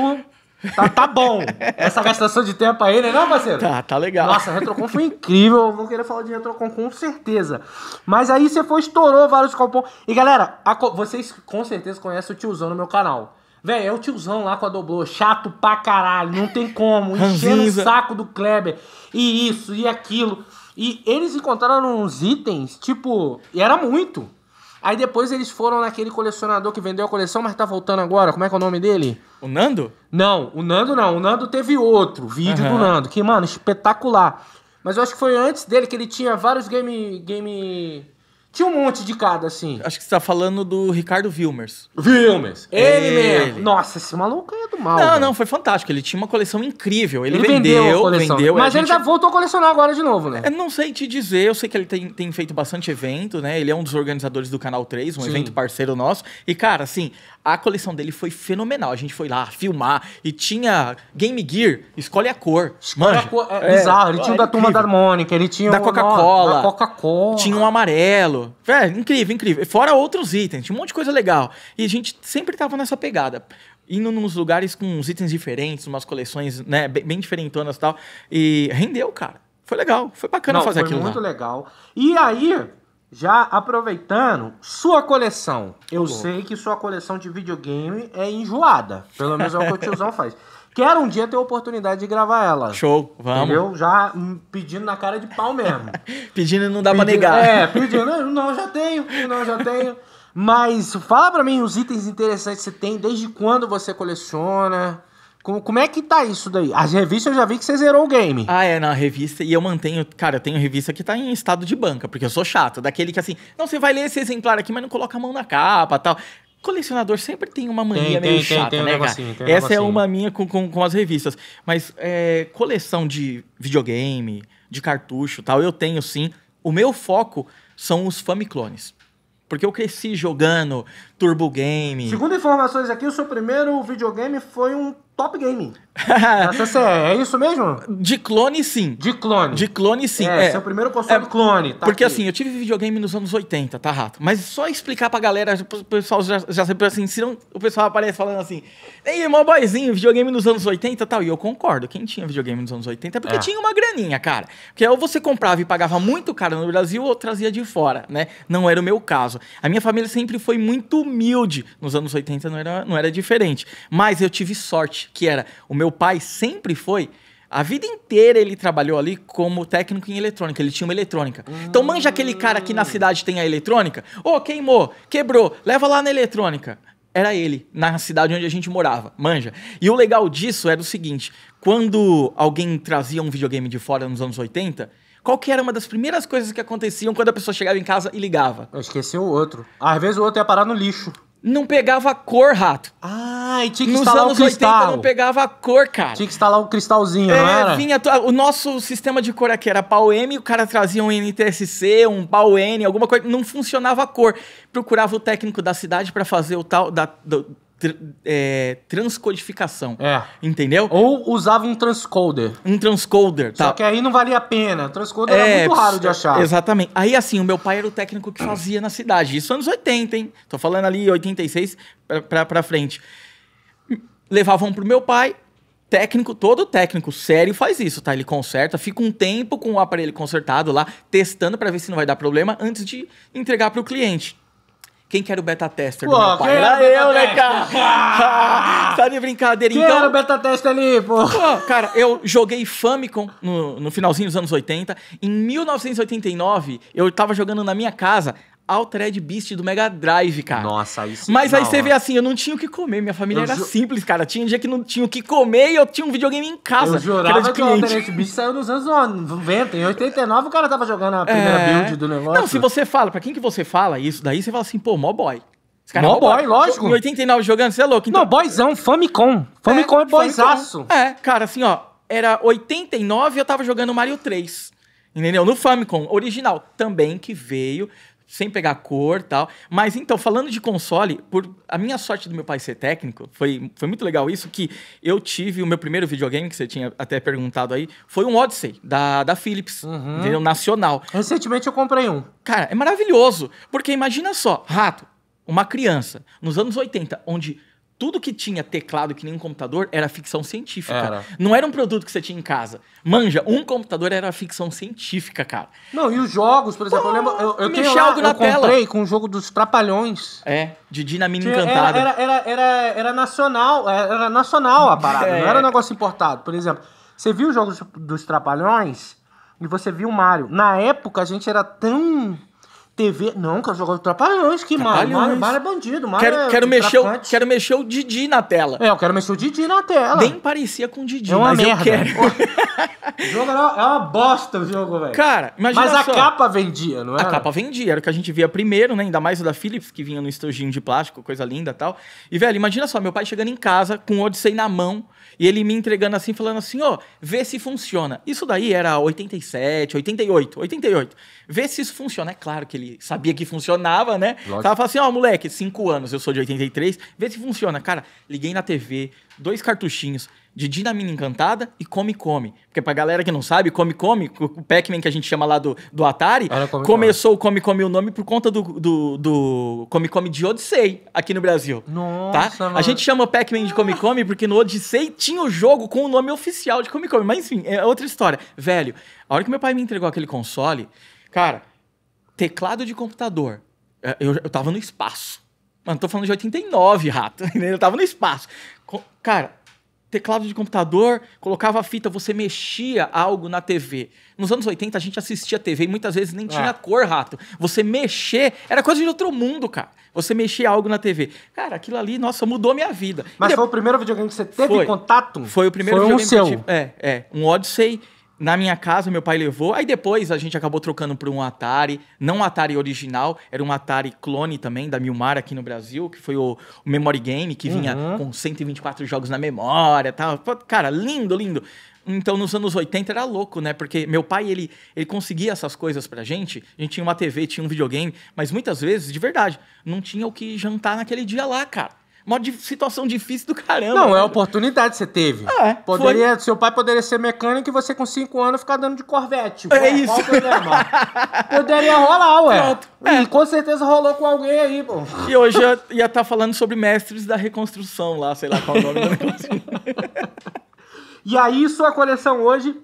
Tá, tá bom. Essa gastação de tempo aí, né, não, parceiro? Tá, tá legal. Nossa, a Retrocon foi incrível. Eu vou querer falar de Retrocon com certeza. Mas aí você foi, estourou vários copons. E galera, a, vocês com certeza conhecem o tiozão no meu canal. Véi, é o tiozão lá com a doblô, chato pra caralho, não tem como, <laughs> enchendo o saco do Kleber, e isso, e aquilo. E eles encontraram uns itens, tipo, e era muito. Aí depois eles foram naquele colecionador que vendeu a coleção, mas tá voltando agora. Como é que é o nome dele? O Nando? Não, o Nando não. O Nando teve outro vídeo uhum. do Nando, que, mano, espetacular. Mas eu acho que foi antes dele que ele tinha vários game. game tinha um monte de cada, assim. Acho que você tá falando do Ricardo Vilmers. Vilmers! Ele, ele mesmo! Nossa, esse maluco é do mal. Não, velho. não, foi fantástico. Ele tinha uma coleção incrível. Ele, ele vendeu, vendeu, coleção. vendeu. Mas ele gente... já voltou a colecionar agora de novo, né? Eu não sei te dizer. Eu sei que ele tem, tem feito bastante evento, né? Ele é um dos organizadores do Canal 3, um Sim. evento parceiro nosso. E, cara, assim, a coleção dele foi fenomenal. A gente foi lá filmar e tinha Game Gear, escolhe a cor. Mano, é, é, bizarro. Ele é, tinha o da turma da harmônica, ele tinha da Coca-Cola. Coca-Cola. Tinha um amarelo. É, incrível, incrível. Fora outros itens, tinha um monte de coisa legal. E a gente sempre tava nessa pegada indo nos lugares com uns itens diferentes, umas coleções, né, bem, bem diferentonas e tal. E rendeu, cara. Foi legal, foi bacana Não, fazer foi aquilo. Foi muito lá. legal. E aí, já aproveitando, sua coleção. Eu sei que sua coleção de videogame é enjoada. Pelo menos é o que o tiozão faz. Quero um dia ter a oportunidade de gravar ela. Show, vamos. Entendeu? Já hum, pedindo na cara de pau mesmo. <laughs> pedindo não dá pedindo, pra negar. É, pedindo, não, já tenho, não, já tenho. Mas fala pra mim os itens interessantes que você tem, desde quando você coleciona. Como, como é que tá isso daí? As revistas eu já vi que você zerou o game. Ah, é, na revista. E eu mantenho. Cara, eu tenho revista que tá em estado de banca, porque eu sou chato. Daquele que assim, não, você vai ler esse exemplar aqui, mas não coloca a mão na capa tal colecionador sempre tem uma mania tem, meio tem, chata, tem, né, um cara? Essa é uma minha com, com, com as revistas. Mas é, coleção de videogame, de cartucho tal, eu tenho sim. O meu foco são os Famiclones. Porque eu cresci jogando Turbo Game. Segundo informações aqui, o seu primeiro videogame foi um Top Game. <laughs> É, é, isso mesmo? De clone, sim. De clone. De clone, sim. É, é. seu primeiro console é, clone. Tá porque aqui. assim, eu tive videogame nos anos 80, tá rato? Mas só explicar pra galera, o pessoal já, sempre assim, se não, o pessoal aparece falando assim, ei, mó videogame nos anos 80 e tal. E eu concordo, quem tinha videogame nos anos 80 é porque é. tinha uma graninha, cara. Porque ou você comprava e pagava muito caro no Brasil ou trazia de fora, né? Não era o meu caso. A minha família sempre foi muito humilde. Nos anos 80 não era, não era diferente. Mas eu tive sorte que era o meu pai sempre foi. A vida inteira ele trabalhou ali como técnico em eletrônica, ele tinha uma eletrônica. Hum. Então manja aquele cara que na cidade tem a eletrônica. Ô, oh, queimou, quebrou, leva lá na eletrônica. Era ele, na cidade onde a gente morava, manja. E o legal disso era o seguinte: quando alguém trazia um videogame de fora nos anos 80, qual que era uma das primeiras coisas que aconteciam quando a pessoa chegava em casa e ligava? Eu esqueci o outro. Às vezes o outro ia parar no lixo não pegava cor, rato. Ah, e tinha que Nos instalar anos um cristal. 80 não pegava cor, cara. Tinha que instalar um cristalzinho, é, não era? Vinha, o nosso sistema de cor aqui era pau M, o cara trazia um NTSC, um pau N, alguma coisa, não funcionava a cor. Procurava o técnico da cidade para fazer o tal da, do, Tr é, transcodificação. É. Entendeu? Ou usava um transcoder. Um transcoder, tá? Só que aí não valia a pena. Transcoder é, era muito raro de é, achar. Exatamente. Aí, assim, o meu pai era o técnico que fazia na cidade. Isso anos 80, hein? Tô falando ali 86 pra, pra, pra frente. Levavam pro meu pai, técnico, todo técnico sério faz isso, tá? Ele conserta, fica um tempo com o aparelho consertado lá, testando para ver se não vai dar problema antes de entregar para o cliente. Quem que era o beta tester pô, do meu pai? Era, era eu, né, cara? <laughs> tá de brincadeira. Quem então, era o beta tester ali, pô? pô? Cara, eu joguei Famicom no, no finalzinho dos anos 80. Em 1989, eu tava jogando na minha casa Altered Beast do Mega Drive, cara. Nossa, isso Mas aí você vê assim, eu não tinha o que comer, minha família eu era ju... simples, cara. Tinha um dia que não tinha o que comer e eu tinha um videogame em casa. Eu jurava que, que o Altered Beast saiu nos anos 90. Em 89 o cara tava jogando a é. primeira é... build do negócio. Não, se você fala, pra quem que você fala isso daí, você fala assim, pô, mó boy. Esse cara é mó, é mó boy, boy, lógico. Em 89 jogando, você é louco. Então... Não, boyzão, Famicom. Famicom é, é boyzaço. É, cara, assim, ó, era 89 e eu tava jogando Mario 3. Entendeu? No Famicom original também que veio sem pegar cor tal. Mas então, falando de console, por a minha sorte do meu pai ser técnico, foi, foi muito legal isso, que eu tive o meu primeiro videogame, que você tinha até perguntado aí, foi um Odyssey, da, da Philips, uhum. entendeu? Nacional. Recentemente eu comprei um. Cara, é maravilhoso, porque imagina só, rato, uma criança, nos anos 80, onde tudo que tinha teclado que nem um computador era ficção científica. Era. Não era um produto que você tinha em casa. Manja, um computador era ficção científica, cara. Não, e os jogos, por exemplo, Pô, eu lembro. Eu, eu tenho lá, algo na eu comprei tela. com o jogo dos Trapalhões. É, de Dinamina Encantada. Era, era, era, era, nacional, é, era nacional a parada, é. não era um negócio importado. Por exemplo, você viu os jogos dos Trapalhões e você viu o Mario. Na época a gente era tão TV. Não, quero jogar Trapalhões, que mal, mal é- Mário é bandido. mal quero, é quero, mexer o, quero mexer o Didi na tela. É, eu quero mexer o Didi na tela. Nem parecia com o Didi, é uma mas merda. eu quero. o jogo era, é uma bosta o jogo, velho. Cara, imagina Mas a capa vendia, não é? A capa vendia, era o que a gente via primeiro, né? Ainda mais o da Philips, que vinha no estojinho de plástico, coisa linda e tal. E, velho, imagina só, meu pai chegando em casa com o Odyssey na mão e ele me entregando assim, falando assim, ó, oh, vê se funciona. Isso daí era 87, 88, 88. Vê se isso funciona. É claro que ele sabia que funcionava, né? Lógico. Tava falando assim, ó, oh, moleque, 5 anos, eu sou de 83, vê se funciona. Cara, liguei na TV, dois cartuchinhos, de Dinamina Encantada e Come Come. Porque pra galera que não sabe, Come Come, o Pac-Man que a gente chama lá do, do Atari, come, começou o Come Come o nome por conta do, do, do Come Come de Odyssey aqui no Brasil. Tá? Nossa, tá? A gente chama Pac-Man de Come Come porque no Odyssey tinha o jogo com o nome oficial de Come Come. Mas enfim, é outra história. Velho, a hora que meu pai me entregou aquele console, cara, teclado de computador, é, eu, eu tava no espaço. Mano, tô falando de 89, rato. <laughs> Eu tava no espaço. Cara, teclado de computador, colocava a fita, você mexia algo na TV. Nos anos 80 a gente assistia TV e muitas vezes nem tinha ah. cor, rato. Você mexer era coisa de outro mundo, cara. Você mexia algo na TV. Cara, aquilo ali, nossa, mudou minha vida. Mas foi o primeiro videogame que você teve foi. contato? Foi o primeiro foi videogame um seu. Tive... É, é, um Odyssey na minha casa, meu pai levou. Aí depois a gente acabou trocando por um Atari, não um Atari original, era um Atari clone também da Milmar aqui no Brasil, que foi o, o Memory Game, que vinha uhum. com 124 jogos na memória, tal. Cara, lindo, lindo. Então, nos anos 80 era louco, né? Porque meu pai, ele, ele conseguia essas coisas pra gente. A gente tinha uma TV, tinha um videogame, mas muitas vezes, de verdade, não tinha o que jantar naquele dia lá, cara. Uma situação difícil do caramba. Não, é a oportunidade que você teve. É, poderia, foi... Seu pai poderia ser mecânico e você com 5 anos ficar dando de Corvette. É ué, isso. <laughs> poderia rolar, ué. Pronto. É. E com certeza rolou com alguém aí, pô. E hoje eu ia estar tá falando sobre mestres da reconstrução lá, sei lá qual é o nome do <laughs> e aí, sua coleção hoje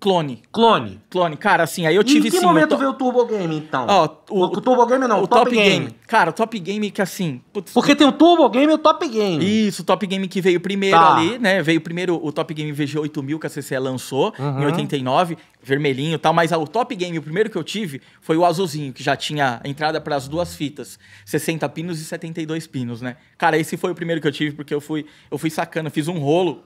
Clone. Clone. Clone. Cara, assim, aí eu tive... E em que sim, momento to... veio o Turbo Game, então? Ó, o, o, Turbo Game não, o, Top, Top Game. Game. Cara, o Top Game que, assim... Putz, Porque tem o Turbo Game e o Top Game. Isso, o Top Game que veio primeiro tá. ali, né? Veio primeiro o Top Game VG8000 que a CCE lançou uhum. em 89, vermelhinho e tal. Mas ah, o Top Game, o primeiro que eu tive, foi o azulzinho, que já tinha entrada para as duas fitas. 60 pinos e 72 pinos, né? Cara, esse foi o primeiro que eu tive, porque eu fui, eu fui sacando, fiz um rolo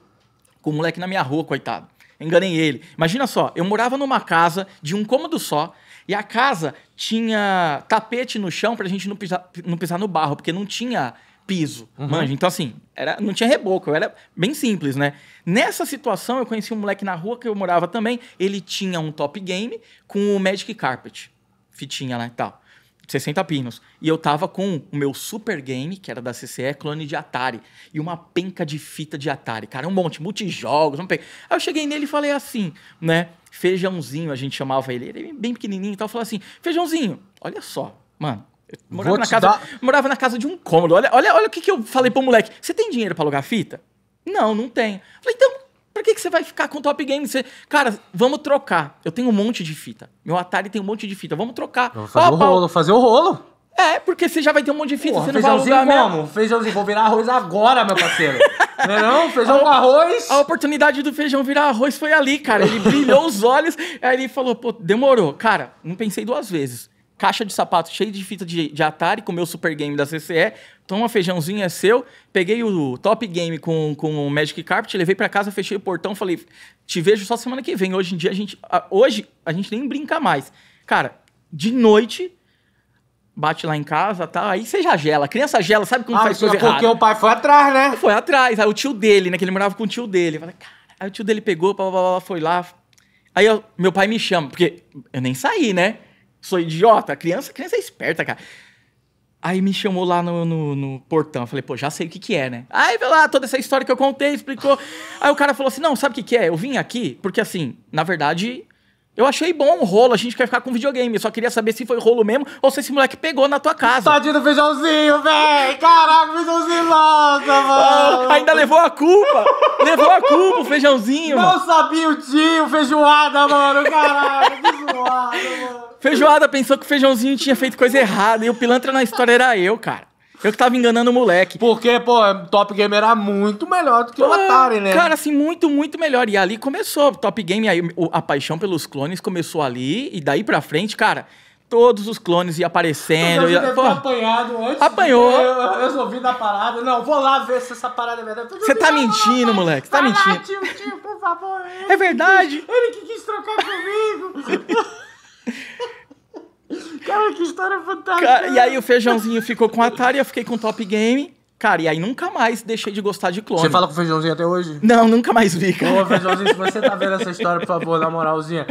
com o moleque na minha rua, coitado. Enganei ele. Imagina só, eu morava numa casa de um cômodo só, e a casa tinha tapete no chão pra gente não pisar, não pisar no barro, porque não tinha piso. Uhum. Manja, então assim, era, não tinha reboco, era bem simples, né? Nessa situação, eu conheci um moleque na rua que eu morava também, ele tinha um top game com o Magic Carpet, fitinha lá e tal. 60 pinos. E eu tava com o meu Super Game, que era da CCE, clone de Atari. E uma penca de fita de Atari. Cara, um monte, multijogos. Um pe... Aí eu cheguei nele e falei assim, né? Feijãozinho, a gente chamava ele. Ele é bem pequenininho e tal. falei assim, Feijãozinho, olha só, mano. Eu morava, na casa, dar... morava na casa de um cômodo. Olha, olha, olha o que, que eu falei pro moleque. Você tem dinheiro para alugar fita? Não, não tenho. falei, então que, que você vai ficar com Top Game? Você... Cara, vamos trocar. Eu tenho um monte de fita. Meu Atari tem um monte de fita. Vamos trocar. Vamos fazer o rolo, fazer o rolo. É, porque você já vai ter um monte de fita, Porra, você não vai alugar Mesmo. Feijãozinho, vou virar arroz agora, meu parceiro. <laughs> não é não? Feijão a, com arroz. A oportunidade do feijão virar arroz foi ali, cara. Ele brilhou os olhos, aí ele falou, pô, demorou. Cara, não pensei duas vezes caixa de sapato cheia de fita de, de Atari com o meu Super Game da CCE. Toma feijãozinho, é seu. Peguei o Top Game com, com o Magic Carpet, levei para casa, fechei o portão, falei: te vejo só semana que vem. Hoje em dia a gente. A, hoje a gente nem brinca mais. Cara, de noite. Bate lá em casa, tá? Aí você já gela. A criança gela, sabe como ah, faz coisa errada. porque o pai foi atrás, né? Foi atrás. Aí o tio dele, né? Que ele morava com o tio dele. Falei, cara, aí o tio dele pegou, blá, blá, blá, foi lá. Aí eu, meu pai me chama, porque eu nem saí, né? sou idiota. Criança, criança é esperta, cara. Aí me chamou lá no, no, no portão. Eu falei, pô, já sei o que que é, né? Aí veio lá toda essa história que eu contei, explicou. Aí o cara falou assim: não, sabe o que que é? Eu vim aqui porque, assim, na verdade, eu achei bom o rolo, a gente quer ficar com videogame. Eu só queria saber se foi rolo mesmo ou se esse moleque pegou na tua casa. Tadinho do feijãozinho, velho! Caraca, feijãozinho louca, ah, mano! ainda levou a culpa! levou a culpa o feijãozinho! Não mano. sabia o tio, feijoada, mano! Caraca, que zoada, mano! Feijoada pensou que o feijãozinho tinha feito coisa errada e o pilantra na história era eu, cara. Eu que tava enganando o moleque. Porque, pô, Top Game era muito melhor do que pô, o Atari, né? Cara, assim, muito, muito melhor. E ali começou. Top Game, aí, a paixão pelos clones começou ali. E daí pra frente, cara, todos os clones iam aparecendo. Ia, pô, apanhado antes. Apanhou. Eu, eu resolvi dar parada. Não, vou lá ver se essa parada é verdade. Você tá mentindo, moleque. Você tá mentindo. Lá, tio, tio, por favor. é verdade. ele que quis trocar comigo. <laughs> Cara, que história fantástica. Cara, e aí o feijãozinho ficou com a Atari, eu fiquei com o Top Game. Cara, e aí nunca mais deixei de gostar de clone. Você fala com feijãozinho até hoje? Não, nunca mais vi, cara. Ô, feijãozinho, se você tá vendo essa história, por favor, na moralzinha.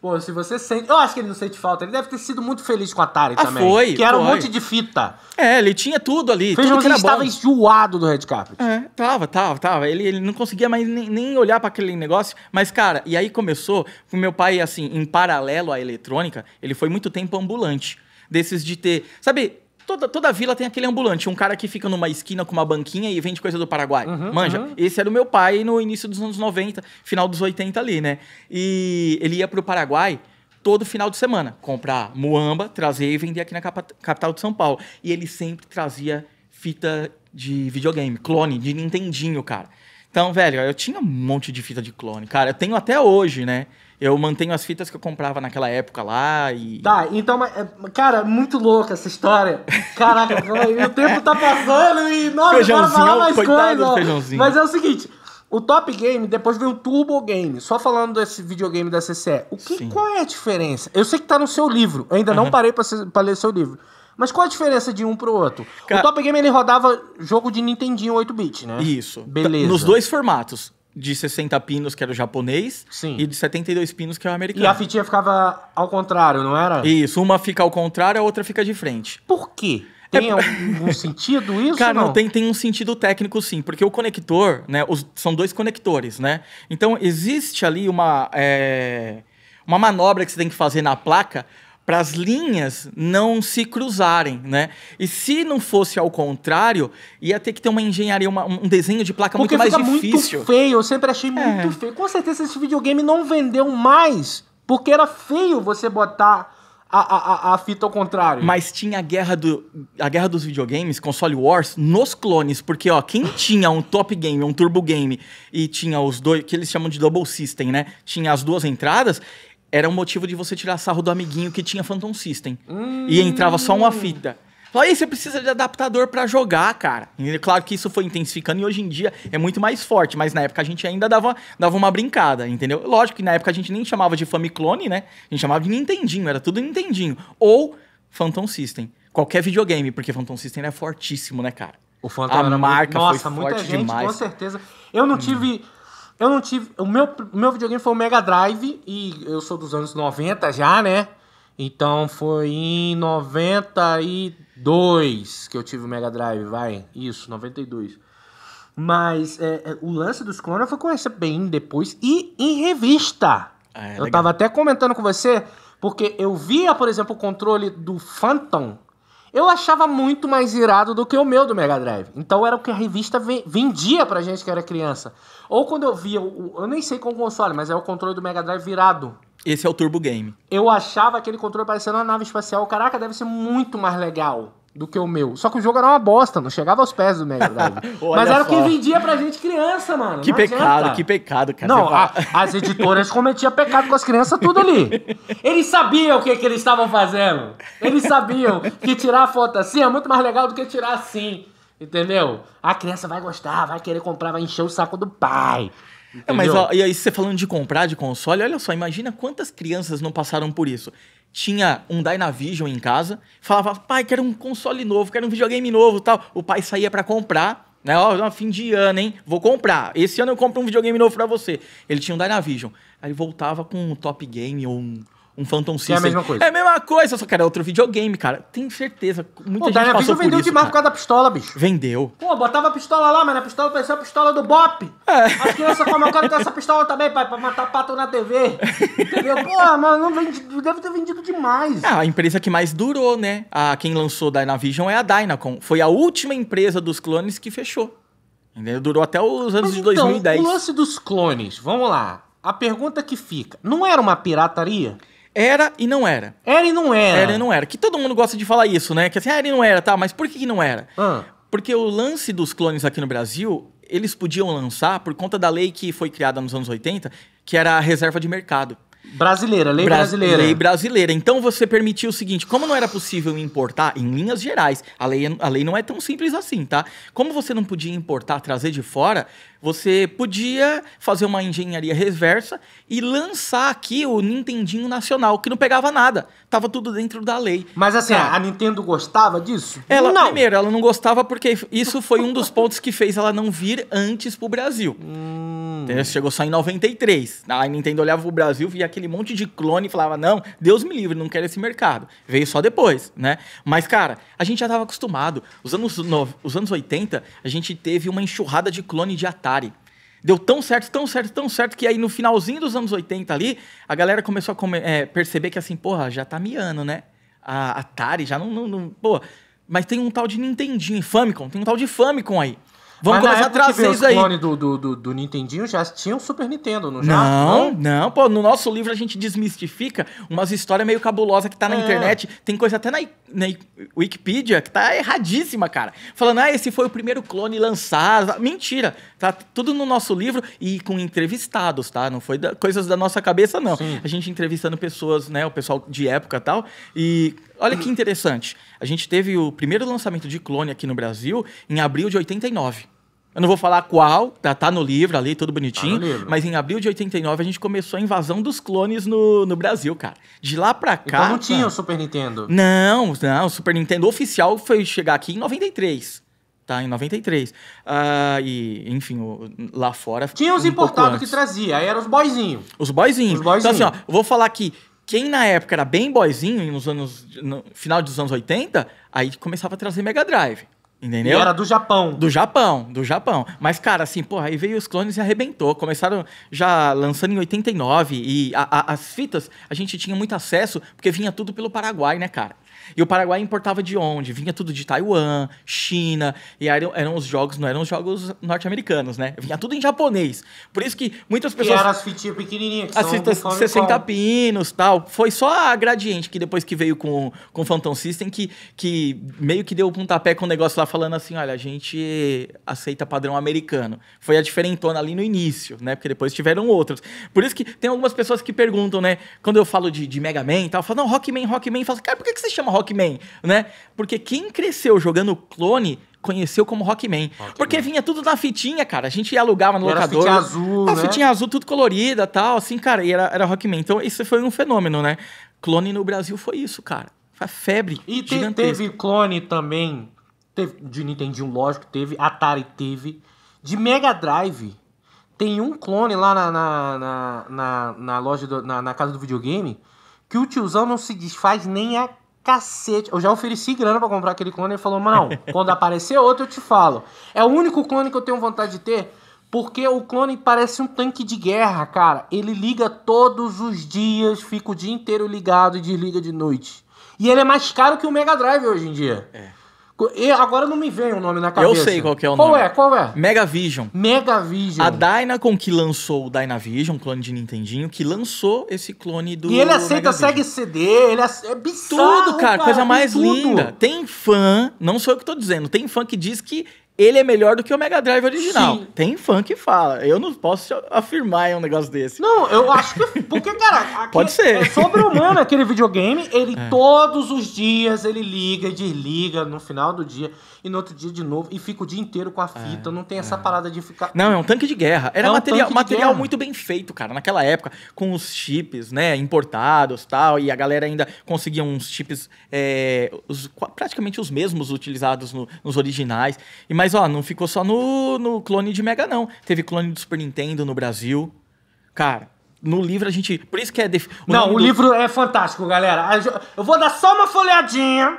Pô, se você sente. Eu acho que ele não sente falta. Ele deve ter sido muito feliz com a Atari ah, também. Foi. Que era foi. um monte de fita. É, ele tinha tudo ali. Feijãozinho tudo que era estava bom. enjoado do Red Carpet. É, tava, tava, tava. Ele, ele não conseguia mais nem, nem olhar para aquele negócio. Mas, cara, e aí começou. O meu pai, assim, em paralelo à eletrônica, ele foi muito tempo ambulante. Desses de ter. Sabe, Toda, toda vila tem aquele ambulante, um cara que fica numa esquina com uma banquinha e vende coisa do Paraguai. Uhum, Manja, uhum. esse era o meu pai no início dos anos 90, final dos 80 ali, né? E ele ia pro Paraguai todo final de semana comprar muamba, trazer e vender aqui na capital de São Paulo. E ele sempre trazia fita de videogame, clone de Nintendinho, cara. Então, velho, eu tinha um monte de fita de clone, cara. Eu tenho até hoje, né? Eu mantenho as fitas que eu comprava naquela época lá e. Tá, então, é, cara, muito louca essa história. Caraca, o <laughs> tempo tá passando e. Nossa, bora falar mais coisa. Mas é o seguinte. O Top Game depois veio o Turbo Game. Só falando desse videogame da CCE. O que, qual é a diferença? Eu sei que tá no seu livro. Eu ainda uhum. não parei para ler seu livro. Mas qual a diferença de um pro outro? O Top Game ele rodava jogo de Nintendinho 8-bit, né? Isso. Tá, Beleza. Nos dois formatos de 60 pinos, que era o japonês, Sim. e de 72 pinos, que é o americano. E a fitinha ficava ao contrário, não era? Isso, uma fica ao contrário, a outra fica de frente. Por quê? É tem algum <laughs> sentido isso? Cara, não? não, tem, tem um sentido técnico sim, porque o conector, né? Os, são dois conectores, né? Então existe ali uma, é, uma manobra que você tem que fazer na placa para as linhas não se cruzarem, né? E se não fosse ao contrário, ia ter que ter uma engenharia, uma, um desenho de placa Porque muito mais difícil. muito feio, eu sempre achei é. muito feio. Com certeza esse videogame não vendeu mais, porque era feio você botar a, a, a, fita ao contrário. Mas tinha a guerra, do, a guerra dos videogames, console wars, nos clones, porque ó, quem tinha um top game, um turbo game, e tinha os dois, que eles chamam de double system, né? Tinha as duas entradas, era um motivo de você tirar sarro do amiguinho que tinha Phantom System. Hum. E entrava só uma fita. Fala, aí você precisa de adaptador para jogar, cara. E claro que isso foi intensificando e hoje em dia é muito mais forte, mas na época a gente ainda dava, dava uma brincada, entendeu? Lógico que na época a gente nem chamava de Famiclone, né? A gente chamava de Nintendinho, era tudo Nintendinho. Ou Phantom System. Qualquer videogame, porque Phantom System era fortíssimo, né, cara? O Phantom a marca muito, nossa, foi forte muita gente, demais. Com certeza. Eu não hum. tive eu não tive. O meu, meu videogame foi o Mega Drive e eu sou dos anos 90 já, né? Então foi em 92 que eu tive o Mega Drive, vai. Isso, 92. Mas é, é, o lance dos clones foi conhecer bem depois e em revista. Ah, é eu legal. tava até comentando com você, porque eu via, por exemplo, o controle do Phantom eu achava muito mais irado do que o meu do Mega Drive. Então era o que a revista vendia pra gente que era criança. Ou quando eu via, o, eu nem sei qual console, mas é o controle do Mega Drive virado. Esse é o Turbo Game. Eu achava aquele controle parecendo uma nave espacial. Caraca, deve ser muito mais legal do que o meu. Só que o jogo era uma bosta, não chegava aos pés do Mega Drive. <laughs> Mas era o que vendia pra gente criança, mano. Que não pecado, adianta. que pecado, cara. Não, a, as editoras cometiam pecado com as crianças tudo ali. Eles sabiam o que, que eles estavam fazendo. Eles sabiam que tirar a foto assim é muito mais legal do que tirar assim. Entendeu? A criança vai gostar, vai querer comprar, vai encher o saco do pai. É, mas ó, e aí você falando de comprar de console, olha só, imagina quantas crianças não passaram por isso tinha um Dynavision em casa, falava, pai, quero um console novo, quero um videogame novo tal. O pai saía para comprar, né? Ó, oh, fim de ano, hein? Vou comprar. Esse ano eu compro um videogame novo para você. Ele tinha um Dynavision. Aí voltava com um Top Game ou um um Phantom System. É a mesma coisa. É a mesma coisa, só que era outro videogame, cara. Tenho certeza. Muita Pô, gente Dynavision passou por vendeu isso, demais por causa da pistola, bicho. Vendeu. Pô, botava a pistola lá, mas a pistola parecia a pistola do Bop. É. As crianças com eu quero ter essa pistola também, pai, pra matar pato na TV. Entendeu? <laughs> Pô, mano, vende, deve ter vendido demais. É, a empresa que mais durou, né? A, quem lançou Dynavision é a Dynacon. Foi a última empresa dos clones que fechou. Entendeu? Durou até os anos mas, de 2010. Então, o lance dos clones, vamos lá. A pergunta que fica, não era uma pirataria? Era e não era. Era e não era. Era e não era. Que todo mundo gosta de falar isso, né? Que assim, era e não era, tá? Mas por que, que não era? Ah. Porque o lance dos clones aqui no Brasil, eles podiam lançar por conta da lei que foi criada nos anos 80, que era a reserva de mercado. Brasileira, lei Bra brasileira. Lei brasileira. Então você permitiu o seguinte: como não era possível importar, em linhas gerais, a lei, é, a lei não é tão simples assim, tá? Como você não podia importar, trazer de fora, você podia fazer uma engenharia reversa e lançar aqui o Nintendinho Nacional, que não pegava nada. Tava tudo dentro da lei. Mas assim, é. a Nintendo gostava disso? Ela, não. Primeiro, ela não gostava porque isso foi um dos pontos que fez ela não vir antes pro Brasil. Hum. Chegou só em 93. A Nintendo olhava pro Brasil, via aquele monte de clone e falava, não, Deus me livre, não quero esse mercado. Veio só depois, né? Mas, cara, a gente já tava acostumado. Os anos, no... Os anos 80, a gente teve uma enxurrada de clone de ataque Atari. Deu tão certo, tão certo, tão certo, que aí no finalzinho dos anos 80 ali, a galera começou a é, perceber que assim, porra, já tá miando, né? A Atari já não, não, não. Pô, mas tem um tal de Nintendinho, Famicom, tem um tal de Famicom aí. Vamos Mas começar a trazer isso aí. Os clones do, do, do, do, Nintendinho já tinha o Super Nintendo, não já? Não, não, pô, no nosso livro a gente desmistifica umas histórias meio cabulosas que tá na é. internet. Tem coisa até na, na Wikipedia que tá erradíssima, cara. Falando, ah, esse foi o primeiro clone lançado. Mentira, tá tudo no nosso livro e com entrevistados, tá? Não foi da, coisas da nossa cabeça, não. Sim. A gente entrevistando pessoas, né, o pessoal de época e tal. E Olha que interessante. A gente teve o primeiro lançamento de clone aqui no Brasil em abril de 89. Eu não vou falar qual, tá, tá no livro ali, tudo bonitinho. Tá mas em abril de 89 a gente começou a invasão dos clones no, no Brasil, cara. De lá pra então cá. Então não tinha cara, o Super Nintendo? Não, não. O Super Nintendo oficial foi chegar aqui em 93 tá? Em 93. Uh, ah, e, enfim, o, lá fora. Tinha os um importados que trazia, aí eram os boizinhos. Os boizinhos. Então, assim, ó, eu vou falar que quem na época era bem boyzinho, nos anos, no final dos anos 80, aí começava a trazer Mega Drive. Entendeu? E era do Japão. Do Japão, do Japão. Mas, cara, assim, porra, aí veio os clones e arrebentou. Começaram já lançando em 89 e a, a, as fitas a gente tinha muito acesso porque vinha tudo pelo Paraguai, né, cara? E o Paraguai importava de onde? Vinha tudo de Taiwan, China, e eram, eram os jogos, não eram os jogos norte-americanos, né? Vinha tudo em japonês. Por isso que muitas pessoas. Que eram as fitinhas pequenininhas, que as ah, 60 pinos tal. Foi só a Gradiente que depois que veio com, com o Phantom System que, que meio que deu um pontapé com o negócio lá falando assim: olha, a gente aceita padrão americano. Foi a diferentona ali no início, né? Porque depois tiveram outros. Por isso que tem algumas pessoas que perguntam, né? Quando eu falo de, de Mega Man e tal, falam, não, Rockman, Rockman, e falam, cara, por que, que você chama Rockman? Rockman, né? Porque quem cresceu jogando clone conheceu como Rockman. Porque vinha tudo na fitinha, cara. A gente alugava no e locador. fitinha azul, a né? fitinha azul, tudo colorida tal, assim, cara. E era, era Rockman. Então, isso foi um fenômeno, né? Clone no Brasil foi isso, cara. Foi a febre E te, teve clone também teve, de Nintendo, lógico, teve. Atari teve. De Mega Drive. Tem um clone lá na, na, na, na, na loja, do, na, na casa do videogame, que o tiozão não se desfaz nem a cacete. Eu já ofereci grana para comprar aquele clone. Ele falou, mano, não, <laughs> quando aparecer outro eu te falo. É o único clone que eu tenho vontade de ter. Porque o clone parece um tanque de guerra, cara. Ele liga todos os dias, fica o dia inteiro ligado e desliga de noite. E ele é mais caro que o Mega Drive hoje em dia. É. E agora não me vem o nome na cabeça. Eu sei qual é o nome. Qual é? Qual é? Mega Vision A Dynacon que lançou o Dynavision, um clone de Nintendinho, que lançou esse clone do E ele aceita segue CD, ele é bizarro, Tudo, cara, cara coisa mais tudo. linda. Tem fã, não sou eu que tô dizendo, tem fã que diz que ele é melhor do que o Mega Drive original. Sim. Tem fã que fala. Eu não posso afirmar um negócio desse. Não, eu acho que. Porque, cara. <laughs> Aquele, Pode ser. É sobre-humano aquele videogame. Ele é. todos os dias ele liga e desliga no final do dia. E no outro dia de novo. E fica o dia inteiro com a é, fita. É, não tem essa é. parada de ficar. Não, é um tanque de guerra. Era é um material, material guerra. muito bem feito, cara. Naquela época, com os chips, né? Importados tal. E a galera ainda conseguia uns chips. Os, praticamente os mesmos utilizados no, nos originais. E mais mas, ó, não ficou só no, no clone de Mega, não. Teve clone do Super Nintendo no Brasil. Cara, no livro a gente. Por isso que é. Def... O não, o do... livro é fantástico, galera. Eu vou dar só uma folhadinha.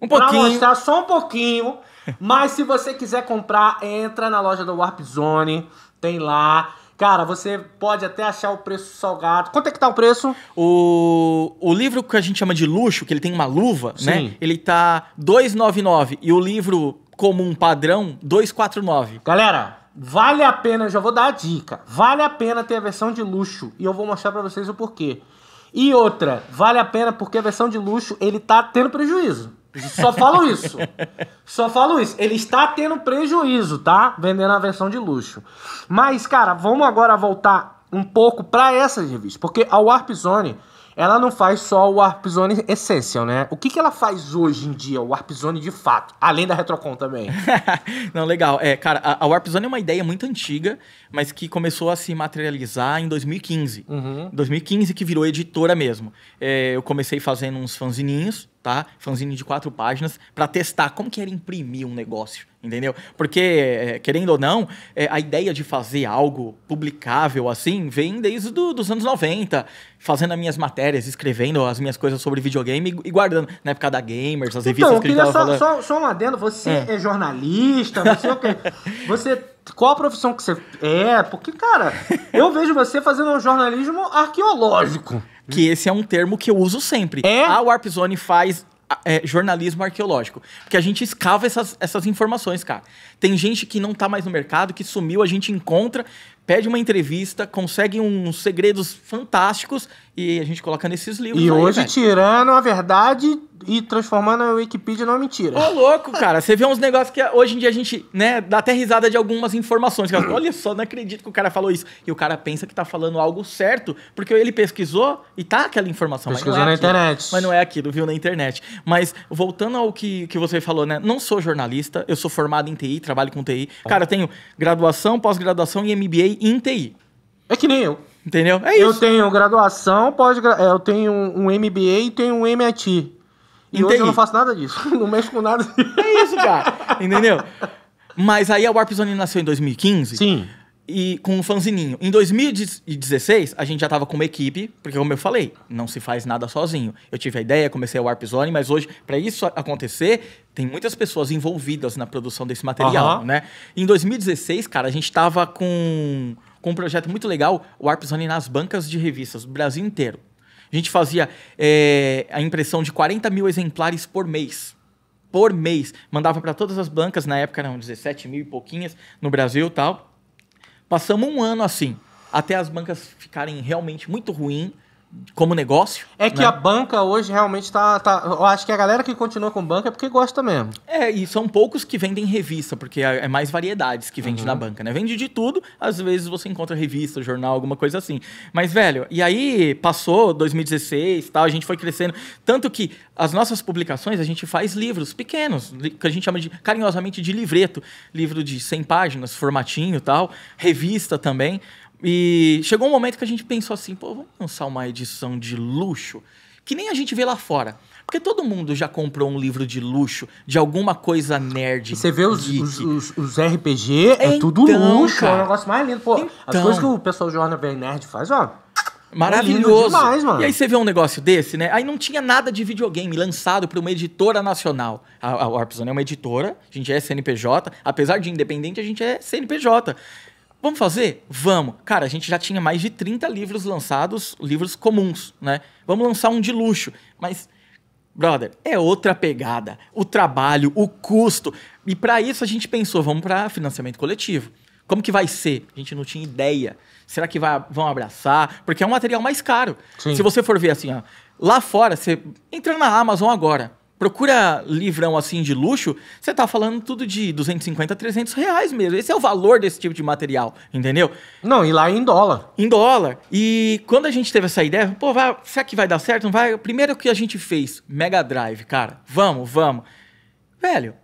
Um pouquinho. Pra mostrar só um pouquinho. Mas se você quiser comprar, entra na loja do Warp Zone. Tem lá. Cara, você pode até achar o preço salgado. Quanto é que tá o preço? O, o livro que a gente chama de luxo, que ele tem uma luva, né? Sim. né? Ele tá 299 e o livro como um padrão 249. Galera, vale a pena, já vou dar a dica. Vale a pena ter a versão de luxo e eu vou mostrar para vocês o porquê. E outra, vale a pena porque a versão de luxo ele tá tendo prejuízo. Só falo <laughs> isso. Só falo isso. Ele está tendo prejuízo, tá? Vendendo a versão de luxo. Mas, cara, vamos agora voltar um pouco para essas revistas, porque a Warp Zone ela não faz só o Warp Zone Essential, né? O que, que ela faz hoje em dia, o Warp Zone de fato? Além da Retrocon também. <laughs> não, legal. É, cara, a, a Warp Zone é uma ideia muito antiga, mas que começou a se materializar em 2015. Uhum. 2015 que virou editora mesmo. É, eu comecei fazendo uns fanzininhos, tá? Fanzine de quatro páginas para testar como que era imprimir um negócio, entendeu? Porque, é, querendo ou não, é, a ideia de fazer algo publicável assim vem desde do, dos anos 90, fazendo as minhas matérias, escrevendo as minhas coisas sobre videogame e guardando na época da Gamers, as então, revistas então, que eu só, Só, só um adendo, você é, é jornalista, o quê? <laughs> Você qual a profissão que você é? Porque, cara, eu vejo você fazendo um jornalismo arqueológico. Que hum. esse é um termo que eu uso sempre. É? A Warp Zone faz é, jornalismo arqueológico. Porque a gente escava essas, essas informações, cara. Tem gente que não tá mais no mercado, que sumiu, a gente encontra, pede uma entrevista, consegue uns segredos fantásticos e a gente coloca nesses livros. E aí, hoje, velho. tirando a verdade, e transformando a Wikipedia numa mentira. Ô, louco, cara. Você vê uns negócios que hoje em dia a gente, né, dá até risada de algumas informações. Que, é, <clears throat> Olha só, não acredito que o cara falou isso. E o cara pensa que tá falando algo certo, porque ele pesquisou e tá aquela informação. É pesquisou é na aquilo, internet. Mas não é aquilo, viu, na internet. Mas voltando ao que, que você falou, né? Não sou jornalista, eu sou formado em TI, trabalho com TI. Tá. Cara, eu tenho graduação, pós-graduação e MBA em TI. É que nem eu. Entendeu? É isso. Eu tenho graduação, pós é, eu tenho um MBA e tenho um MIT. E Entendi. hoje eu não faço nada disso. <laughs> Não mexo com nada. É isso, cara. Entendeu? Mas aí a Warp Zone nasceu em 2015. Sim. E com um fanzininho. Em 2016, a gente já tava com uma equipe, porque como eu falei, não se faz nada sozinho. Eu tive a ideia, comecei a Warp Zone, mas hoje, para isso acontecer, tem muitas pessoas envolvidas na produção desse material, né? Em 2016, cara, a gente tava com, com um projeto muito legal, Warp Zone nas bancas de revistas do Brasil inteiro. A gente fazia é, a impressão de 40 mil exemplares por mês. Por mês. Mandava para todas as bancas, na época eram 17 mil e pouquinhas no Brasil tal. Passamos um ano assim, até as bancas ficarem realmente muito ruim como negócio. É que né? a banca hoje realmente está. Tá, eu acho que a galera que continua com banca é porque gosta mesmo. É, e são poucos que vendem revista, porque é, é mais variedades que vende uhum. na banca, né? Vende de tudo, às vezes você encontra revista, jornal, alguma coisa assim. Mas, velho, e aí passou 2016 tal, a gente foi crescendo. Tanto que as nossas publicações, a gente faz livros pequenos, que a gente chama de, carinhosamente de livreto. Livro de 100 páginas, formatinho tal, revista também. E chegou um momento que a gente pensou assim, pô, vamos lançar uma edição de luxo que nem a gente vê lá fora. Porque todo mundo já comprou um livro de luxo, de alguma coisa nerd. Você vê os, os, os, os, RPG, é, então, é tudo então, luxo, cara. é o negócio mais lindo. Pô, então, as coisas então. que o pessoal do Jornal Bem Nerd faz, ó. É Maravilhoso. demais, mano. E aí você vê um negócio desse, né? Aí não tinha nada de videogame lançado para uma editora nacional. A, a é uma editora, a gente é CNPJ, apesar de independente, a gente é CNPJ. Vamos fazer? Vamos. Cara, a gente já tinha mais de 30 livros lançados, livros comuns, né? Vamos lançar um de luxo. Mas, brother, é outra pegada. O trabalho, o custo. E para isso a gente pensou, vamos para financiamento coletivo. Como que vai ser? A gente não tinha ideia. Será que vai, vão abraçar? Porque é um material mais caro. Sim. Se você for ver assim, ó, lá fora, você entra na Amazon agora procura livrão assim de luxo, você tá falando tudo de 250, 300 reais mesmo. Esse é o valor desse tipo de material, entendeu? Não, e lá é em dólar. Em dólar. E quando a gente teve essa ideia, pô, vai, será que vai dar certo? Não vai? primeiro que a gente fez, Mega Drive, cara. Vamos, vamos. Velho,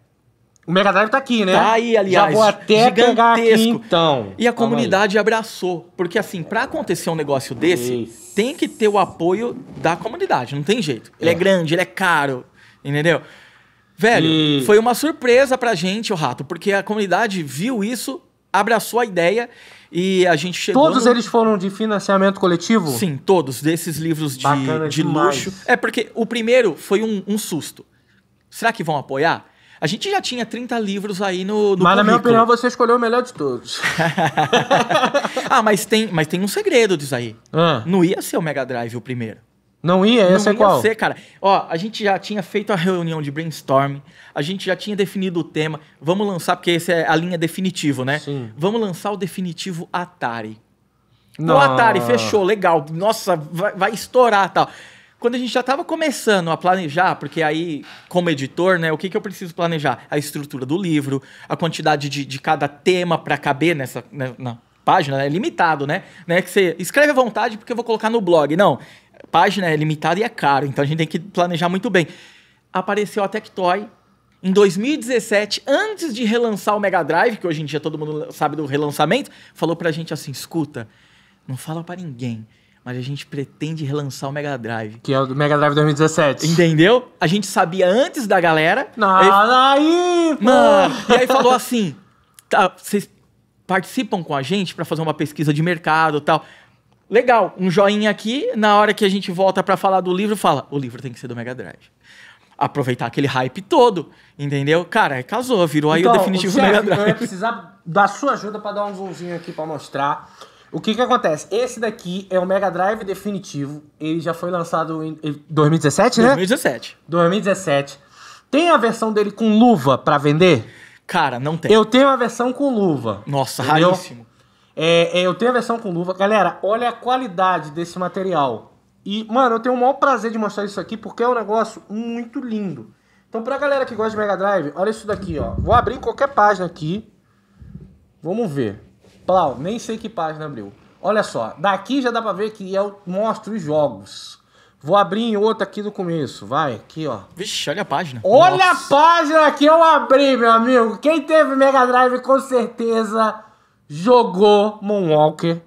o Mega Drive tá aqui, né? Tá aí, aliás. Já vou até gigantesco. aqui, então. E a comunidade abraçou. Porque, assim, para acontecer um negócio desse, Isso. tem que ter o apoio da comunidade. Não tem jeito. Ele é, é grande, ele é caro. Entendeu? Velho, hum. foi uma surpresa pra gente, o rato, porque a comunidade viu isso, abraçou a ideia e a gente chegou. Todos no... eles foram de financiamento coletivo? Sim, todos desses livros de, de luxo. É porque o primeiro foi um, um, susto. Será que vão apoiar? A gente já tinha 30 livros aí no. no mas, currículo. na minha opinião, você escolheu o melhor de todos. <laughs> ah, mas tem, mas tem um segredo disso aí. Ah. Não ia ser o Mega Drive o primeiro. Não ia? Essa não é qual? Não ia ser, cara. Ó, a gente já tinha feito a reunião de brainstorming, a gente já tinha definido o tema. Vamos lançar, porque essa é a linha definitivo, né? Sim. Vamos lançar o definitivo Atari. Não. O Atari fechou, legal. Nossa, vai, vai estourar tal. Quando a gente já estava começando a planejar, porque aí, como editor, né, o que, que eu preciso planejar? A estrutura do livro, a quantidade de, de cada tema para caber nessa, né, na página, né? é né? limitado, né? Não é que você escreve à vontade porque eu vou colocar no blog. Não, página é limitada e é caro, então a gente tem que planejar muito bem. Apareceu a Tectoy em 2017, antes de relançar o Mega Drive, que hoje em dia todo mundo sabe do relançamento, falou pra gente assim: escuta, não fala para ninguém, mas a gente pretende relançar o Mega Drive. Que é o do Mega Drive 2017. Entendeu? A gente sabia antes da galera. Não, aí, aí Mano, e aí falou assim: tá, vocês participam com a gente para fazer uma pesquisa de mercado tal legal, um joinha aqui, na hora que a gente volta para falar do livro, fala, o livro tem que ser do Mega Drive. Aproveitar aquele hype todo, entendeu? Cara, casou, virou aí então, o definitivo Mega Drive. Eu ia precisar da sua ajuda para dar um zoomzinho aqui para mostrar. O que que acontece? Esse daqui é o Mega Drive definitivo. Ele já foi lançado em 2017, né? 2017. 2017. Tem a versão dele com luva para vender? Cara, não tem. Eu tenho a versão com luva. Nossa, entendeu? raríssimo. É, é, eu tenho a versão com luva. Galera, olha a qualidade desse material. E, mano, eu tenho o maior prazer de mostrar isso aqui porque é um negócio muito lindo. Então, pra galera que gosta de Mega Drive, olha isso daqui, ó. Vou abrir qualquer página aqui. Vamos ver. Plau, nem sei que página abriu. Olha só, daqui já dá pra ver que eu mostro os jogos. Vou abrir em outra aqui do começo, vai, aqui ó. Vixe, olha a página. Olha Nossa. a página que eu abri, meu amigo. Quem teve Mega Drive com certeza jogou Moonwalker,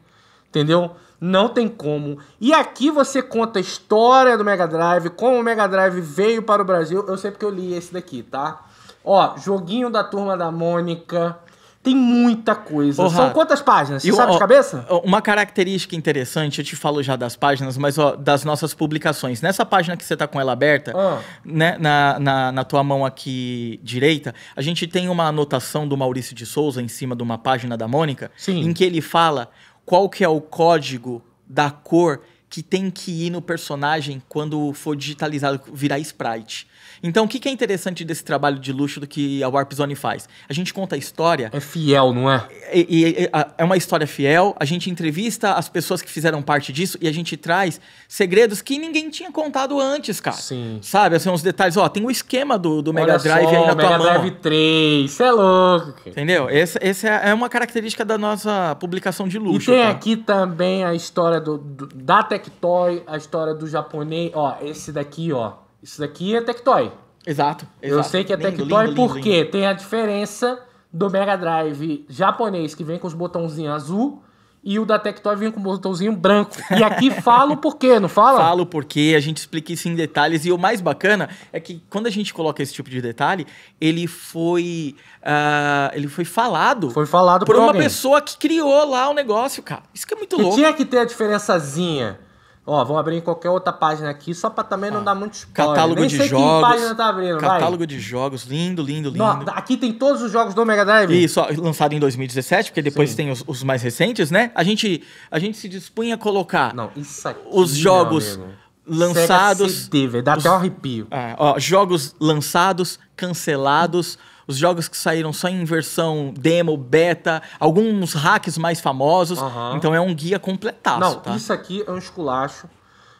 entendeu? Não tem como. E aqui você conta a história do Mega Drive, como o Mega Drive veio para o Brasil. Eu sei porque eu li esse daqui, tá? Ó, joguinho da turma da Mônica, tem muita coisa. São quantas páginas? Você sabe de cabeça? Uma característica interessante, eu te falo já das páginas, mas das nossas publicações. Nessa página que você está com ela aberta, ah. né, na, na, na, tua mão aqui direita, a gente tem uma anotação do Maurício de Souza em cima de uma página da Mônica, Sim. em que ele fala qual que é o código da cor que tem que ir no personagem quando for digitalizado, virar sprite. Então, o que, que é interessante desse trabalho de luxo do que a Warp Zone faz? A gente conta a história. É fiel, não é? E, e, é uma história fiel. A gente entrevista as pessoas que fizeram parte disso e a gente traz segredos que ninguém tinha contado antes, cara. Sim. Sabe? Assim, uns detalhes. Ó, tem o um esquema do, do Mega Drive só, aí na Mega tua Drive mão. Mega Drive 3. Isso é louco. Entendeu? Essa, é, é uma característica da nossa publicação de luxo. E tem aqui também a história do, do da Tectoy, a história do japonês. Ó, esse daqui, ó. Isso daqui é Tectoy. Exato, exato. Eu sei que é lindo, Tectoy lindo, porque lindo. tem a diferença do Mega Drive japonês, que vem com os botãozinhos azul, e o da Tectoy vem com um botãozinho branco. E aqui <laughs> falo por quê, não fala? Falo porque a gente explica isso em detalhes. E o mais bacana é que quando a gente coloca esse tipo de detalhe, ele foi. Uh, ele foi falado. Foi falado por, por uma alguém. pessoa que criou lá o negócio, cara. Isso que é muito que louco. Tinha que ter a diferençazinha Ó, vamos abrir em qualquer outra página aqui, só pra também ah, não tá. dar muito spoiler. Catálogo Nem de jogos. Tá abrindo, catálogo vai. de jogos, lindo, lindo, lindo. aqui tem todos os jogos do Mega Drive. Isso, lançado em 2017, porque depois Sim. tem os, os, mais recentes, né? A gente, a gente se dispunha a colocar não, isso aqui, os jogos lançados. CD, dá os, até um arrepio. É, ó, jogos lançados, cancelados. Hum os jogos que saíram só em versão demo, beta, alguns hacks mais famosos. Uhum. Então é um guia completado. Não, tá? isso aqui é um esculacho.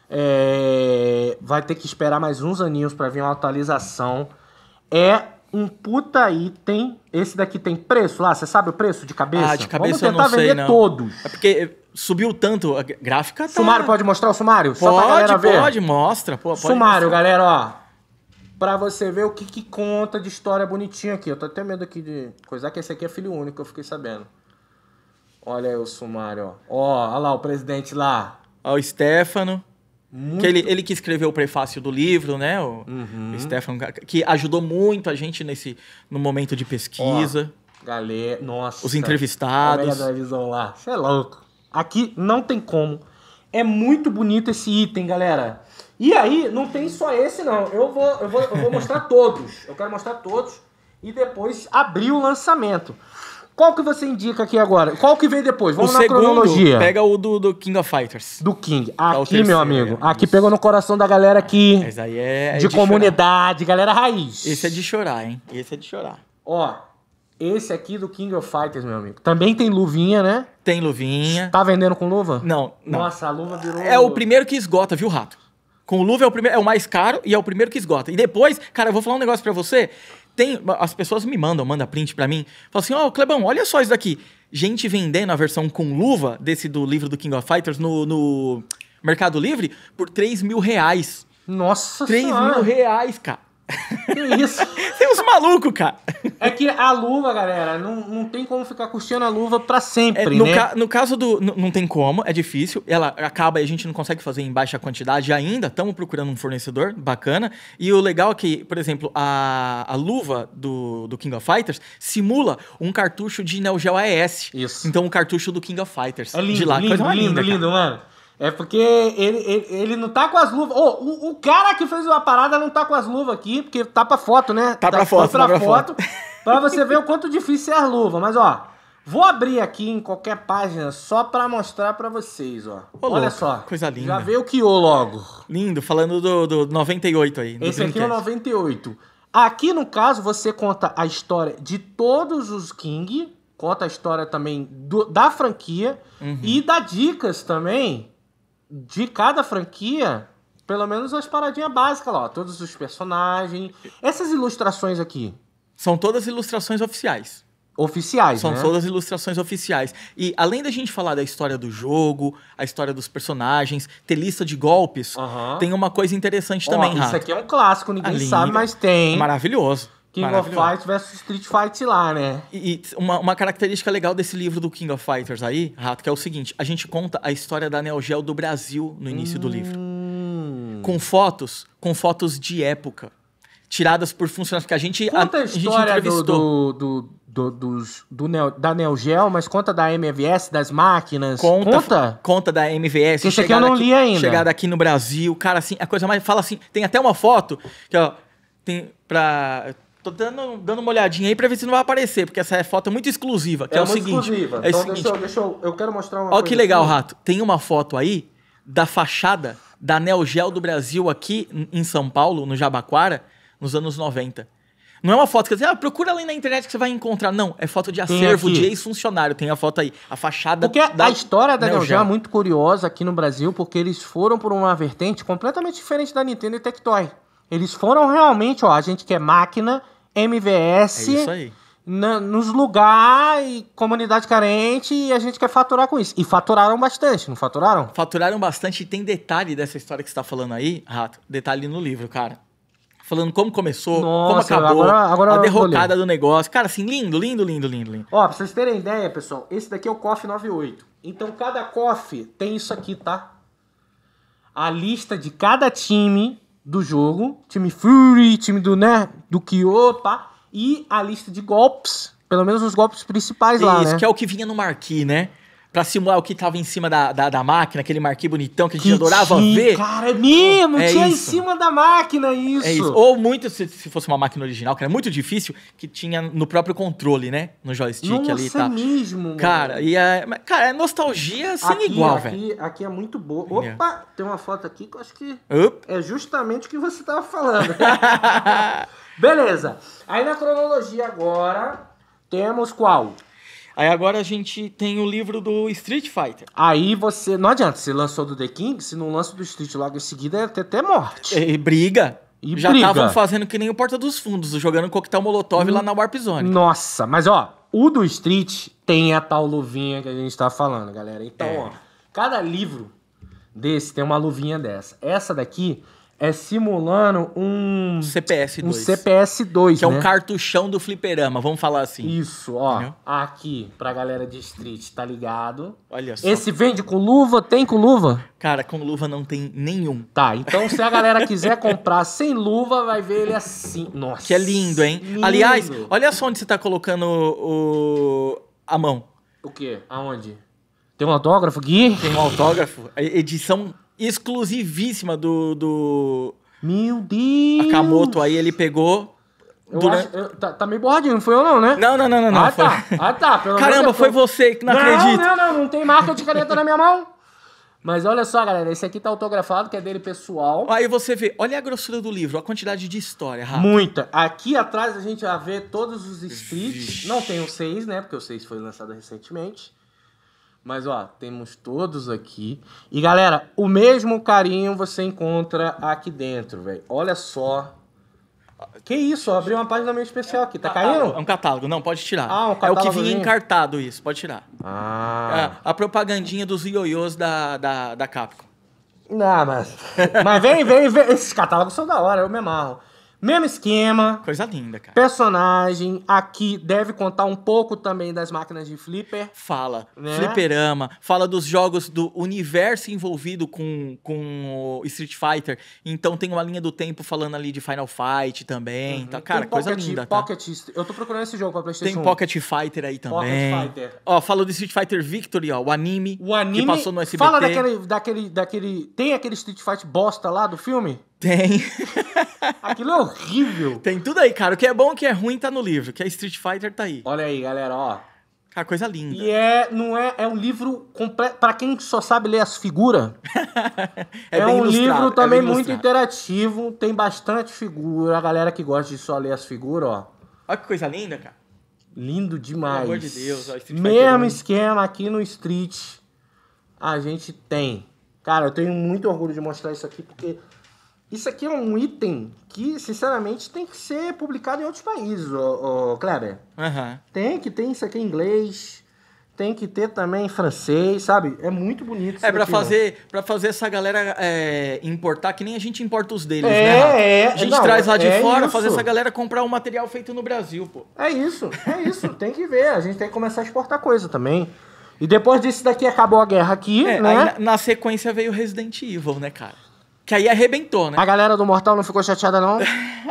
É... Vai ter que esperar mais uns aninhos para vir uma atualização. É um puta item. Esse daqui tem preço lá? Você sabe o preço de cabeça? Ah, de cabeça Vamos tentar eu não sei, vender não. todos. É porque subiu tanto a gráfica tá... Sumário, pode mostrar o sumário? Pode, Só pra galera ver. Pode, mostra. Pô, pode sumário, mostrar. galera, ó. Pra você ver o que, que conta de história bonitinha aqui. Eu tô até medo aqui de coisar que esse aqui é filho único, eu fiquei sabendo. Olha aí o sumário, ó. Ó, olha lá o presidente lá. Ó, o Stefano. Muito... Que ele, ele que escreveu o prefácio do livro, né? O, uhum. o Stefano, que ajudou muito a gente nesse, no momento de pesquisa. Ó, galera, nossa. Os entrevistados. a visão lá. Você é louco. Aqui não tem como. É muito bonito esse item, galera. E aí, não tem só esse, não. Eu vou, eu vou, eu vou mostrar todos. Eu quero mostrar todos e depois abrir o lançamento. Qual que você indica aqui agora? Qual que veio depois? Vamos o na segundo, cronologia. Pega o do, do, King of Fighters. Do King. Tá aqui, meu amigo. É, aqui pegou no coração da galera aqui. Mas aí é. De, de comunidade, chorar. galera raiz. Esse é de chorar, hein? Esse é de chorar. Ó, esse aqui do King of Fighters, meu amigo. Também tem luvinha, né? Tem luvinha. Tá vendendo com luva? Não. não. Nossa, a luva virou. É o primeiro que esgota, viu, rato? Com o luva é o primeiro, é o mais caro e é o primeiro que esgota. E depois, cara, eu vou falar um negócio para você. Tem, as pessoas me mandam, manda print para mim, Fala assim: "Ó, oh, Clebão, olha só isso daqui. Gente vendendo a versão com luva desse do livro do King of Fighters no, no Mercado Livre por 3 mil reais. Nossa 3 senhora. mil reais, cara. Que isso? <laughs> tem uns malucos, cara. É que a luva, galera, não, não tem como ficar curtindo a luva pra sempre, é, no né? Ca, no caso do... Não tem como, é difícil. Ela acaba e a gente não consegue fazer em baixa quantidade ainda. Estamos procurando um fornecedor bacana. E o legal é que, por exemplo, a, a luva do, do King of Fighters simula um cartucho de Neo Geo AES. Isso. Então, o um cartucho do King of Fighters. É lindo, de lá, lindo, coisa lindo, linda, lindo, mano. É porque ele, ele, ele, não tá com as luvas. Oh, o, o, cara que fez uma parada não tá com as luvas aqui, porque tá pra foto, né? Tá, tá pra foto. Tá pra foto. foto <laughs> pra você ver o quanto difícil é a luva. Mas, ó, vou abrir aqui em qualquer página só pra mostrar pra vocês, ó. Ô, Olha só. Coisa linda. Já veio o Kyo logo. Lindo, falando do, do 98 aí. Do Esse Dreamcast. aqui é o 98. Aqui, no caso, você conta a história de todos os King, conta a história também do, da franquia uhum. e dá dicas também de cada franquia, pelo menos as paradinhas básicas lá, ó, todos os personagens. Essas ilustrações aqui. São todas ilustrações oficiais. Oficiais, São né? todas ilustrações oficiais. E além da gente falar da história do jogo, a história dos personagens, ter lista de golpes, tem uma coisa interessante ó, também, Isso Rato. aqui é um clássico, ninguém sabe, mas tem. Maravilhoso. King of Fighters versus Street Fight lá, né? E, e uma, uma, característica legal desse livro do King of Fighters aí, Rato, que é o seguinte: a gente conta a história da Neo Geo do Brasil no início hum... do livro. Hum. Com fotos, com fotos de época. Tiradas por funcionários. Porque a gente. Conta a, a, história a gente entrevistou. do, do, do do, dos, do Neo, da Neo Geo, mas conta da MVS, das máquinas. Conta? Conta, conta da MVS. Isso aqui eu não aqui, li ainda. Chegada aqui no Brasil. Cara, assim, a coisa mais... Fala assim, tem até uma foto que, ó... Tem pra... Tô dando, dando uma olhadinha aí pra ver se não vai aparecer, porque essa é foto é muito exclusiva. é, é o muito seguinte, exclusiva. É então seguinte, deixa, eu, deixa eu, eu quero mostrar uma Olha que legal, Rato. Tem uma foto aí da fachada da Neo Geo do Brasil aqui em São Paulo, no Jabaquara, nos anos 90. Não é uma foto que você ah, procura ali na internet que você vai encontrar. Não, é foto de acervo de ex-funcionário. Tem a foto aí, a fachada porque da... a história da Neo Geo é muito curiosa aqui no Brasil, porque eles foram por uma vertente completamente diferente da Nintendo e Tectoy. Eles foram realmente, ó, a gente quer é máquina, MVS. É isso aí. Na, nos lugares, comunidade carente, e a gente quer faturar com isso. E faturaram bastante, não faturaram? Faturaram bastante e tem detalhe dessa história que você tá falando aí, Rato. Detalhe no livro, cara. Falando como começou, Nossa, como acabou, agora, agora a derrocada do negócio. Cara, assim, lindo, lindo, lindo, lindo, lindo. Ó, pra vocês terem ideia, pessoal, esse daqui é o COF 98. Então cada COF tem isso aqui, tá? A lista de cada time do jogo, time Fury, time do, né, do Kyo, pá, tá? e a lista de golpes, pelo menos os golpes principais Isso, lá, né? que é o que vinha no marquee, né? para simular o que tava em cima da, da, da máquina, aquele marquê bonitão que a gente que adorava tinha, ver. Cara, é mesmo, é tinha isso. em cima da máquina é isso. É isso. Ou muito, se, se, fosse uma máquina original, que era muito difícil, que tinha no próprio controle, né? No joystick Nossa, ali e tal. Tá. mesmo, Cara, e é, cara, é nostalgia sem aqui, igual, velho. Aqui é muito boa. Opa, tem uma foto aqui que eu acho que é justamente o que você tava falando. <laughs> Beleza. Aí na cronologia agora, temos qual? Aí agora a gente tem o livro do Street Fighter. Aí você. Não adianta, você lançou do The King, se não lança do Street logo em seguida, é até, até morte. E, briga. E Já estavam fazendo que nem o Porta dos Fundos, jogando coquetel Molotov hum. lá na Warp Zone. Nossa, mas ó, o do Street tem a tal luvinha que a gente tá falando, galera. Então, é. ó, cada livro desse tem uma luvinha dessa. Essa daqui é simulando um. CPS2. Um CPS2. Que né? é um né? cartuchão do fliperama, vamos falar assim. Isso, ó. Entendeu? Aqui, pra galera de street, tá ligado? Olha só. Esse vende com luva? Tem com luva? Cara, com luva não tem nenhum. Tá, então se a galera quiser comprar sem luva, vai ver ele assim. Nossa. Que é lindo, hein? Lindo. Aliás, olha só onde você tá colocando o, a mão. O quê? Aonde? Tem um autógrafo aqui? Tem um autógrafo. Edição exclusivíssima do. do... Meu Deus! Akamoto aí, ele pegou. Eu durante... acho, eu, tá, tá, meio borradinho, não foi eu não, né? Não, não, não, não. não ah, foi... tá. Ah, tá. Pelo Caramba, foi você que não, não acredita. Não, não, não, não tem marca de caneta na minha mão. Mas olha só, galera, esse aqui tá autografado, que é dele pessoal. Aí você vê, olha a grossura do livro, a quantidade de história, Rafa. Muita. Aqui atrás a gente vai ver todos os streets. Não tem o 6, né? Porque o 6 foi lançado recentemente. Mas ó, temos todos aqui. E galera, o mesmo carinho você encontra aqui dentro, velho. Olha só. Que isso, ó, abriu uma página meio especial aqui. Tá, ah, tá caindo? É um catálogo, não, pode tirar. Ah, um é o que vinha encartado isso, pode tirar. Ah. É a propagandinha dos ioiôs da, da, da Capcom. Não, ah, mas. mas vem, vem, vem. Esses catálogos são da hora, eu me amarro. Mesmo esquema. Coisa linda, cara. Personagem. Aqui deve contar um pouco também das máquinas de flipper. Fala. Né? Flipperama. Fala dos jogos do universo envolvido com, com o Street Fighter. Então tem uma linha do tempo falando ali de Final Fight também. Uhum. Tá, cara, tem coisa pocket, linda. Tá? Pocket, tá? Eu tô procurando esse jogo pra PlayStation Tem Pocket Fighter aí também. Pocket Fighter. Ó, fala do Street Fighter Victory, ó. O anime. O anime. Que passou no SBT. Fala daquele. daquele, daquele tem aquele Street Fight bosta lá do filme? Tem. <laughs> Aquilo é horrível. Tem tudo aí, cara. O que é bom, o que é ruim, tá no livro. O que é Street Fighter, tá aí. Olha aí, galera, ó. Cara, coisa linda. E é, não é, é um livro completo. Pra quem só sabe ler as figuras, <laughs> é, é um livro é também é muito interativo. Tem bastante figura. A galera que gosta de só ler as figuras, ó. Olha que coisa linda, cara. Lindo demais. Pelo amor de Deus, ó, Street Mesmo esquema aqui no Street a gente tem. Cara, eu tenho muito orgulho de mostrar isso aqui porque isso aqui é um item que, sinceramente, tem que ser publicado em outros países, ô, ô Kleber. Uhum. Tem que ter isso aqui em inglês, tem que ter também em francês, sabe? É muito bonito isso É, pra fazer, para fazer essa galera é, importar, que nem a gente importa os deles, né, é, né? Rafa? É, A gente não, traz lá de é fora, isso. fazer essa galera comprar um material feito no Brasil, pô. É isso, é isso. tem que ver, a gente tem que começar a exportar coisa também. E depois disso daqui acabou a guerra aqui, é, né? na sequência veio Resident Evil, né, cara? Que aí arrebentou, né? A galera do Mortal não ficou chateada, não?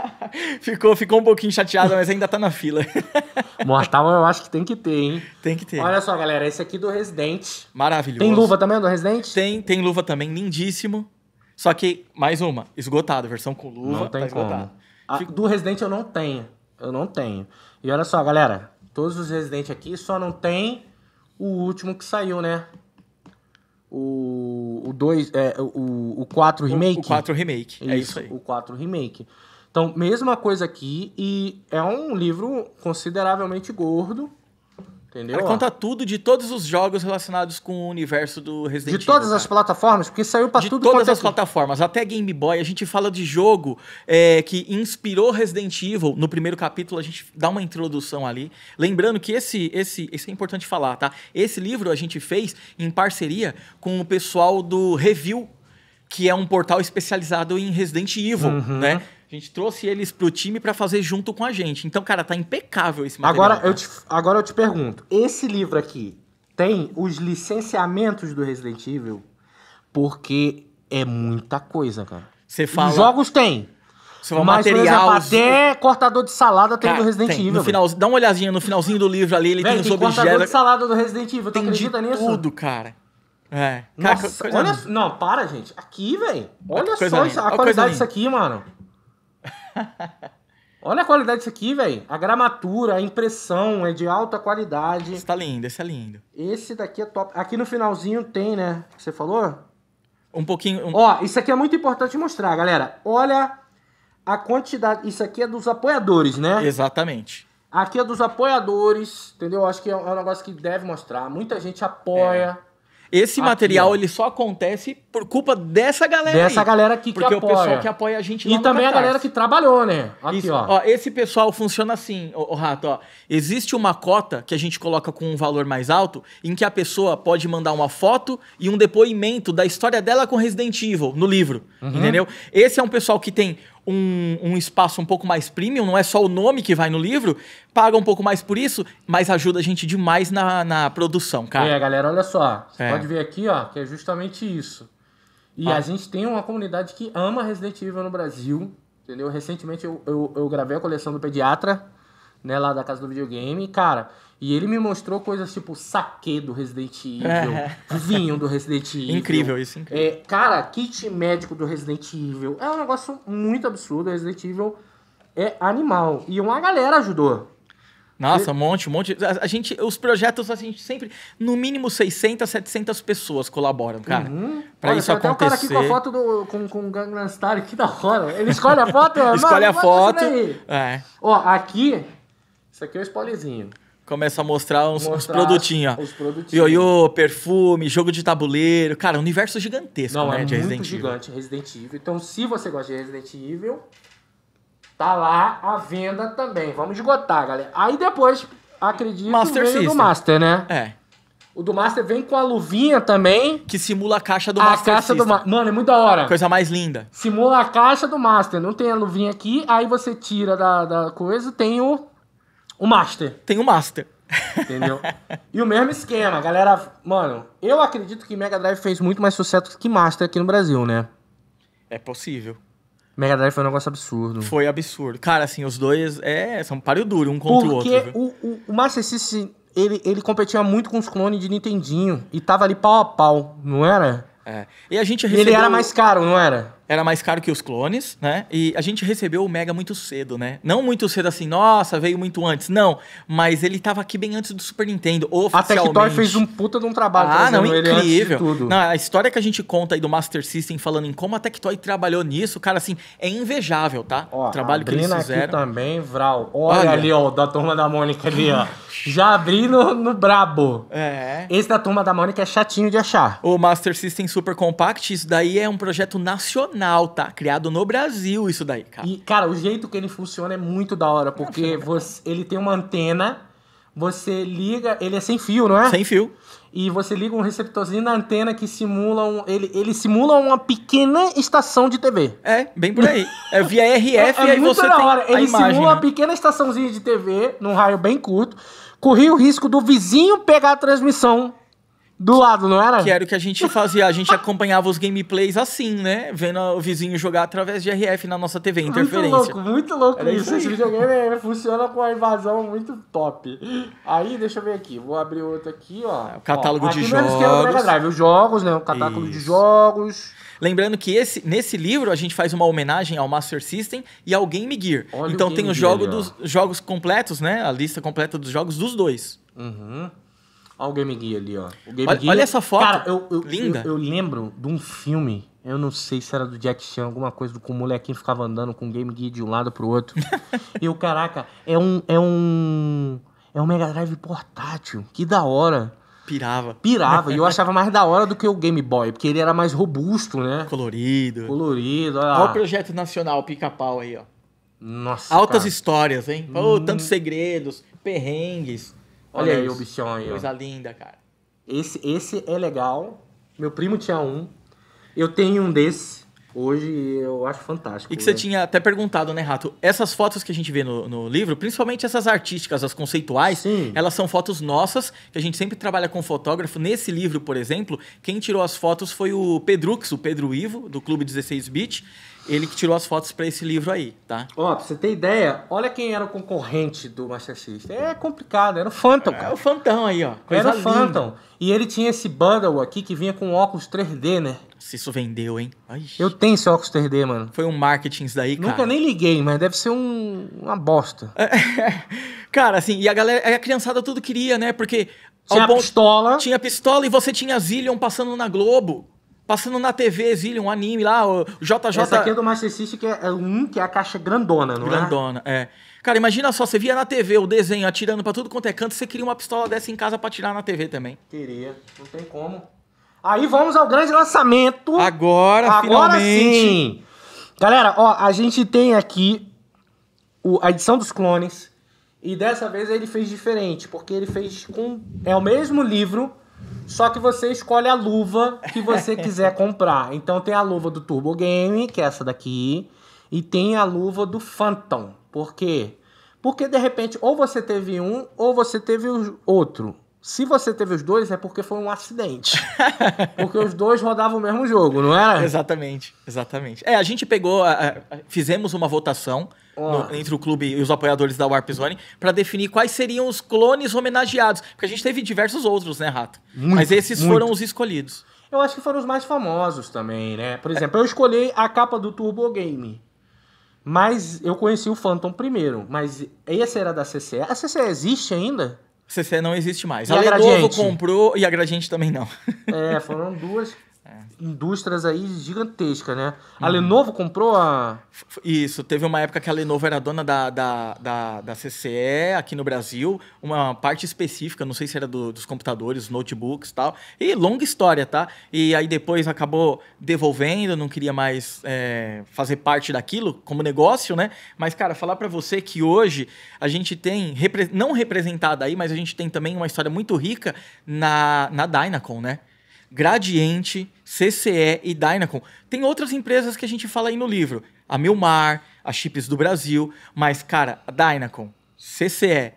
<laughs> ficou, ficou um pouquinho chateada, mas ainda tá na fila. <laughs> Mortal eu acho que tem que ter, hein? Tem que ter. Olha só, galera, esse aqui do Resident. Maravilhoso. Tem luva também do Resident? Tem, tem luva também, lindíssimo. Só que, mais uma, esgotada, versão com luva. Não tem tá como. A, do Resident eu não tenho. Eu não tenho. E olha só, galera, todos os Resident aqui só não tem o último que saiu, né? o 2, é, o 4 remake. O 4 remake, isso, é isso aí. O 4 remake. Então, mesma coisa aqui, e é um livro consideravelmente gordo, Entendeu? Ela conta tudo de todos os jogos relacionados com o universo do Resident Evil. De todas as plataformas, porque saiu para tudo. De todas é as plataformas, até Game Boy. A gente fala de jogo é, que inspirou Resident Evil. No primeiro capítulo a gente dá uma introdução ali, lembrando que esse, esse, esse é importante falar, tá? Esse livro a gente fez em parceria com o pessoal do Review, que é um portal especializado em Resident Evil, uhum. né? A gente trouxe eles pro time para fazer junto com a gente. Então, cara, tá impecável esse material. Agora eu te, agora eu te pergunto, esse livro aqui tem os licenciamentos do Resident Evil? Porque é muita coisa, cara. Você fala. Jogos tem. Você fala Mas, material. Exemplo, até cortador de salada tem cara, do Resident tem. Evil. No final, dá uma olhadinha no finalzinho do livro ali, ele tem, tem os objetos. Cortador de salada do Resident Evil, tem acredita de nisso? Tudo, cara. É. Cara, Nossa, olha, não, para, gente. Aqui, velho. Olha só linda. a qualidade disso aqui, mano. <laughs> Olha a qualidade disso aqui, velho. A gramatura, a impressão é de alta qualidade. Esse tá lindo, esse é lindo. Esse daqui é top. Aqui no finalzinho tem, né? você falou? Um pouquinho. Um... Ó, isso aqui é muito importante mostrar, galera. Olha a quantidade. Isso aqui é dos apoiadores, né? Exatamente. Aqui é dos apoiadores, entendeu? Acho que é um é negócio que deve mostrar. Muita gente apoia. É esse aqui, material ó. ele só acontece por culpa dessa galera Dessa aí, galera aqui porque que Porque o pessoal que apoia a gente lá E também a galera que trabalhou, né? Aqui, Isso, ó. ó. Esse pessoal funciona assim, o Rato, ó. Existe uma cota que a gente coloca com um valor mais alto em que a pessoa pode mandar uma foto e um depoimento da história dela com Resident Evil no livro, uhum. entendeu? Esse é um pessoal que tem um, um, espaço um pouco mais premium, não é só o nome que vai no livro, paga um pouco mais por isso, mas ajuda a gente demais na, na produção, cara. É, galera, olha só. Você é. pode ver aqui, ó, que é justamente isso. E ah. a gente tem uma comunidade que ama Resident Evil no Brasil, entendeu? Recentemente eu, eu, eu gravei a coleção do Pediatra, né, lá da casa do videogame. cara, e ele me mostrou coisas tipo saque do Resident Evil, é. vinho do <laughs> Resident Evil. Incrível isso, incrível. É, cara, kit médico do Resident Evil. É um negócio muito absurdo. O Resident Evil é animal. E uma galera ajudou. Nossa, um monte, um monte. A, gente, os projetos, assim, a gente sempre, no mínimo 600, 700 pessoas colaboram, cara. Uhum. Pra Olha, isso acontecer. Tem um cara aqui com a foto do, com, com o Gangnam Style, que da hora. Ele escolhe a foto, <laughs> Escolhe mano, a foto. É. Ó, aqui, isso aqui é um spoilerzinho. Começa a mostrar uns, mostrar uns produtinhos, Os produtinhos. perfume, jogo de tabuleiro. Cara, um universo gigantesco, Não, né? É de muito Resident gigante Resident Evil. Então, se você gosta de Resident Evil, tá lá a venda também. Vamos esgotar, galera. Aí depois, acredito, Master vem o do Master, né? É. O do Master vem com a luvinha também. Que simula a caixa do a Master. A caixa System. do master, Mano, é muito da hora. Coisa mais linda. Simula a caixa do Master. Não tem a luvinha aqui. Aí você tira da, da coisa, tem o o Master. Tem o Master. Entendeu? e o mesmo esquema, galera. Mano, eu acredito que Mega Drive fez muito mais sucesso que Master aqui no Brasil, né? É possível. Mega Drive foi um negócio absurdo. Foi absurdo. Cara, assim, os dois é, são páreo duro um contra Porque o outro. Porque o, o, Master System, ele, ele competia muito com os clones de Nintendinho. E tava ali pau a pau, não era? É. E a gente recebeu... Ele era mais caro, não era? era mais caro que os clones, né? E a gente recebeu o Mega muito cedo, né? Não muito cedo assim, nossa, veio muito antes. Não, mas ele tava aqui bem antes do Super Nintendo, oficialmente. A Tectoy fez um puta de um trabalho ah, não, incrível. Não, a história que a gente conta aí do Master System falando em como a Tectoy trabalhou nisso, cara, assim, é invejável, tá? Ó, o trabalho que eles fizeram. Aqui também, Vral. Olha, Olha, ali, ó, da turma da Mônica ali, ó. <laughs> Já abri no, no brabo. É. Esse da turma da Mônica é chatinho de achar. O Master System Super Compact, isso daí é um projeto nacional Internauta, tá? criado no Brasil, isso daí, cara. E, cara, o jeito que ele funciona é muito da hora, porque você, ele tem uma antena, você liga, ele é sem fio, não é? Sem fio. E você liga um receptorzinho na antena que simula um, ele, ele simula uma pequena estação de TV. É, bem por aí. É via RF <laughs> é, e é aí muito você da hora. tem Ele imagem, simula uma né? pequena estaçãozinha de TV num raio bem curto, corria o risco do vizinho pegar a transmissão do lado, não era? Que era o que a gente fazia. A gente acompanhava os gameplays assim, né? Vendo o vizinho jogar através de RF na nossa TV, interferência. Muito louco, muito louco era isso. Esse videogame funciona com uma invasão muito top. Aí, deixa eu ver aqui. Vou abrir outro aqui, ó. É, o catálogo ó, de jogos. Mega Drive, os jogos, né? O catálogo isso. de jogos. Lembrando que esse, nesse livro a gente faz uma homenagem ao Master System e ao Game Gear. Olha então Game tem os jogo dos, jogos completos, né? A lista completa dos jogos dos dois. Uhum. Olha o Game Gear ali, ó. Olha, Gear, olha, essa foto. Cara, eu, eu, linda. Eu, eu, lembro de um filme, eu não sei se era do Jack Chan, alguma coisa, do que o molequinho ficava andando com o Game Gear de um lado pro outro. <laughs> e o caraca, é um. É um. É um Mega Drive portátil. Que da hora. Pirava. Pirava. e eu <laughs> achava mais da hora do que o Game Boy, porque ele era mais robusto, né? Colorido. Colorido. Olha, olha ah. o projeto nacional Pica-Pau aí, ó. Nossa. Altas cara. histórias, hein? Oh, tantos hum. segredos, perrengues. Olha, Olha aí o bichão aí. Coisa ó. linda, cara. Esse, esse é legal. Meu primo tinha um. Eu tenho um desse. Hoje eu acho fantástico. E que né? você tinha até perguntado, né, Rato? Essas fotos que a gente vê no, no livro, principalmente essas artísticas, as conceituais, Sim. elas são fotos nossas, que a gente sempre trabalha com fotógrafo. Nesse livro, por exemplo, quem tirou as fotos foi o Pedrux, o Pedro Ivo, do Clube 16 Beach. Ele que tirou as fotos para esse livro aí, tá? Ó, pra você ter ideia, olha quem era o concorrente do Master System. É complicado, era o Phantom, é, cara. É o Phantom aí, ó. Coisa era o Phantom. Linda. E ele tinha esse bundle aqui que vinha com óculos 3D, né? Se isso vendeu, hein? Ai. Eu tenho esse óculos 3D, mano. Foi um marketing isso daí, cara. Nunca nem liguei, mas deve ser um, uma bosta. É, <laughs> cara, assim, e a galera, a criançada tudo queria, né? Porque tinha ponto, pistola. Tinha pistola e você tinha Zillion passando na Globo passando na TV Exílio, um anime lá, o JJ. Essa aqui é do Master System, que é, é um, que é a caixa grandona, não grandona, é? Grandona, é. Cara, imagina só, você via na TV o desenho atirando para tudo quanto é canto, você queria uma pistola dessa em casa para tirar na TV também. Queria, não tem como. Aí vamos ao grande lançamento. Agora, Agora finalmente. sim. Galera, ó, a gente tem aqui o, a edição dos clones. E dessa vez ele fez diferente, porque ele fez com. É o mesmo livro, só que você escolhe a luva que você <laughs> quiser comprar. Então tem a luva do Turbo Game, que é essa daqui, e tem a luva do Phantom. Por quê? Porque de repente ou você teve um ou você teve outro. Se você teve os dois, é porque foi um acidente. <laughs> porque os dois rodavam o mesmo jogo, não era? Exatamente, exatamente. É, a gente pegou, a, a, fizemos uma votação oh. no, entre o clube e os apoiadores da Warp Zone para definir quais seriam os clones homenageados. Porque a gente teve diversos outros, né, Rato? Muito, Mas esses muito. foram os escolhidos. Eu acho que foram os mais famosos também, né? Por exemplo, eu escolhi a capa do Turbo Game. Mas eu conheci o Phantom primeiro. Mas esse era da CCE. A CCE existe ainda? CC não existe mais. E a, a comprou e a Gradiente também não. É, foram duas <laughs> indústrias aí gigantescas, né? A uhum. Lenovo comprou a. Isso, teve uma época que a Lenovo era dona da, da, da, da CCE aqui no Brasil, uma parte específica, não sei se era do, dos computadores, notebooks e tal. E longa história, tá? E aí depois acabou devolvendo, não queria mais é, fazer parte daquilo como negócio, né? Mas, cara, falar para você que hoje a gente tem, repre... não representada aí, mas a gente tem também uma história muito rica na, na Dynacon, né? Gradiente CCE e Dynacon. Tem outras empresas que a gente fala aí no livro. A Milmar, a Chips do Brasil. Mas, cara, a Dynacon, CCE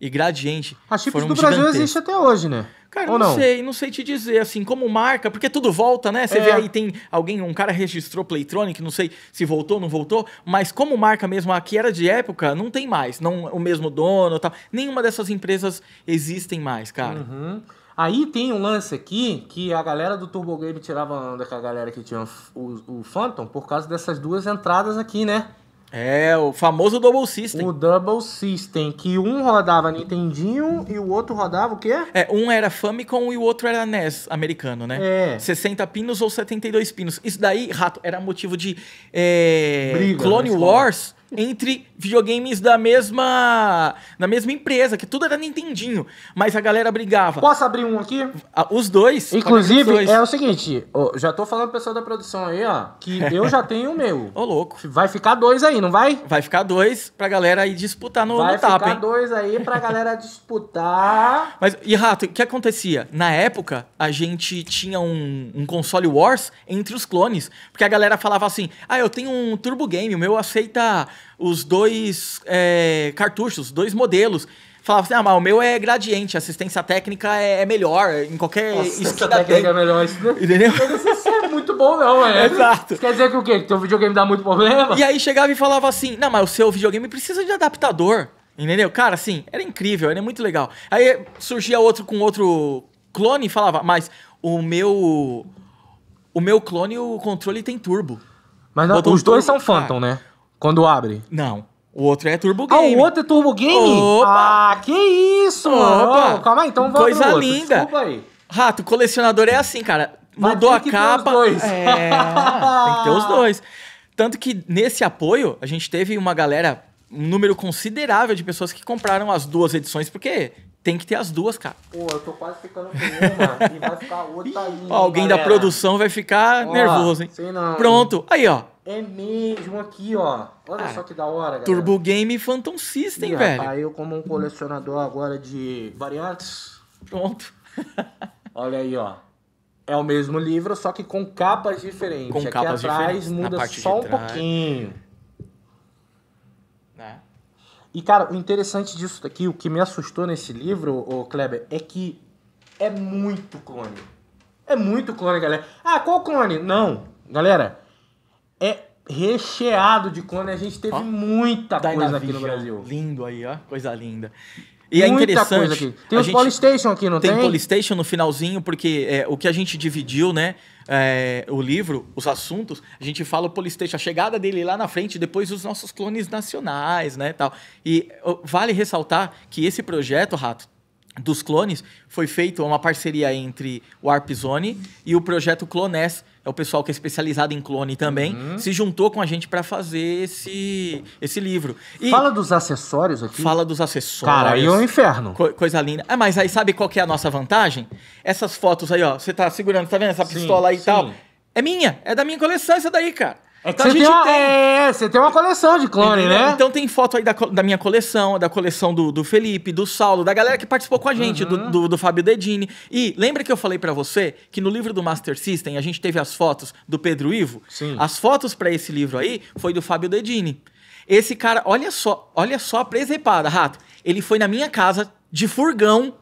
e Gradiente. A Chips do Brasil existe até hoje, né? Cara, Ou não, não sei, não sei te dizer, assim, como marca, porque tudo volta, né? Você é. vê aí, tem alguém, um cara registrou Playtronic, não sei se voltou, não voltou, mas como marca mesmo, aqui era de época, não tem mais, não o mesmo dono tal. Nenhuma dessas empresas existem mais, cara. Uhum. Aí tem um lance aqui que a galera do Turbo Game tirava onda com a galera que tinha o, o Phantom por causa dessas duas entradas aqui, né? É, o famoso Double System. O Double System, que um rodava Nintendinho e o outro rodava o quê? É, um era Famicom e o outro era NES americano, né? É. 60 pinos ou 72 pinos. Isso daí, rato, era motivo de é, Briga, Clone né? Wars entre videogames da mesma da mesma empresa, que tudo era Nintendinho, mas a galera brigava. Posso abrir um aqui? os dois. Inclusive, é o seguinte, já tô falando pro pessoal da produção aí, ó, que <laughs> eu já tenho o meu. Ô, louco. Vai ficar dois aí, não vai? Vai ficar dois pra galera ir disputar no, vai no tapa, Vai ficar dois aí pra galera <laughs> disputar. Mas, e Rato, o que acontecia? Na época, a gente tinha um, um console Wars entre os clones, porque a galera falava assim, ah, eu tenho um Turbo Game, o meu aceita os dois é, cartuchos, dois modelos. Falava assim, ah, mas o meu é gradiente, assistência técnica é, é, melhor em qualquer... Assistência técnica tem. é melhor, isso, né? Entendeu? não é muito bom não, é? Exato. Isso quer dizer que o quê? Que teu videogame dá muito problema? E aí chegava e falava assim, não, mas o seu videogame precisa de adaptador. Entendeu? Cara, assim, era incrível, era muito legal. Aí surgia outro com outro clone e falava, mas o meu. O meu clone, o controle tem turbo. Mas não, os dois turbo, são Phantom, cara. né? Quando abre? Não. O outro é Turbo Game. Ah, o outro é Turbo Game? Opa! Ah, que isso, mano. calma aí, então vamos Coisa linda. Desculpa aí. Rato, colecionador é assim, cara. Mudou a capa. Ter os dois. É, <laughs> tem que ter os dois. Tanto que nesse apoio, a gente teve uma galera, um número considerável de pessoas que compraram as duas edições, porque tem que ter as duas, cara. Pô, eu tô quase ficando com uma e vai ficar outra aí. alguém galera. da produção vai ficar ó, nervoso, hein? Sei não. Pronto. Aí, ó. É mesmo aqui, ó. Olha só que da hora, galera. Turbo Game Phantom System, e, velho. Aí eu como um colecionador agora de variantes. Pronto. <laughs> Olha aí, ó. É o mesmo livro, só que com capas diferentes. Com Aqui capas atrás diferentes. muda só um trás. pouquinho. E, cara, o interessante disso daqui, o que me assustou nesse livro, o Kleber, é que é muito clone. É muito clone, galera. Ah, qual clone? Não, galera. É recheado de clone. A gente teve ó, muita coisa aqui no Brasil. Lindo aí, ó. Coisa linda. E é Muita é interessante. Tem os gente, Polystation aqui, não tem? Tem Polystation no finalzinho, porque é, o que a gente dividiu, né? é, o livro, os assuntos, a gente fala o Polisteixo, a chegada dele lá na frente, depois os nossos clones nacionais, né, tal. E vale ressaltar que esse projeto, Rato, dos clones, foi feito uma parceria entre o Arpzone e o projeto Clones, é o pessoal que é especializado em clone também, uhum. se juntou com a gente para fazer esse, esse livro. E fala dos acessórios aqui. Fala dos acessórios. Cara, aí é um inferno. Co coisa linda. Ah, mas aí sabe qual que é a nossa vantagem? Essas fotos aí, ó, você tá segurando, tá vendo essa sim, pistola aí e tal? É minha, é da minha coleção essa daí, cara. É que você a gente tem, uma, tem. É, você tem uma coleção de clone, Entendeu? né? Então tem foto aí da, da minha coleção, da coleção do, do, Felipe, do Saulo, da galera que participou com a gente, uhum. do, do, do, Fábio Dedini. E lembra que eu falei para você que no livro do Master System a gente teve as fotos do Pedro Ivo? Sim. As fotos para esse livro aí foi do Fábio Dedini. Esse cara, olha só, olha só a presepada, rato. Ele foi na minha casa de furgão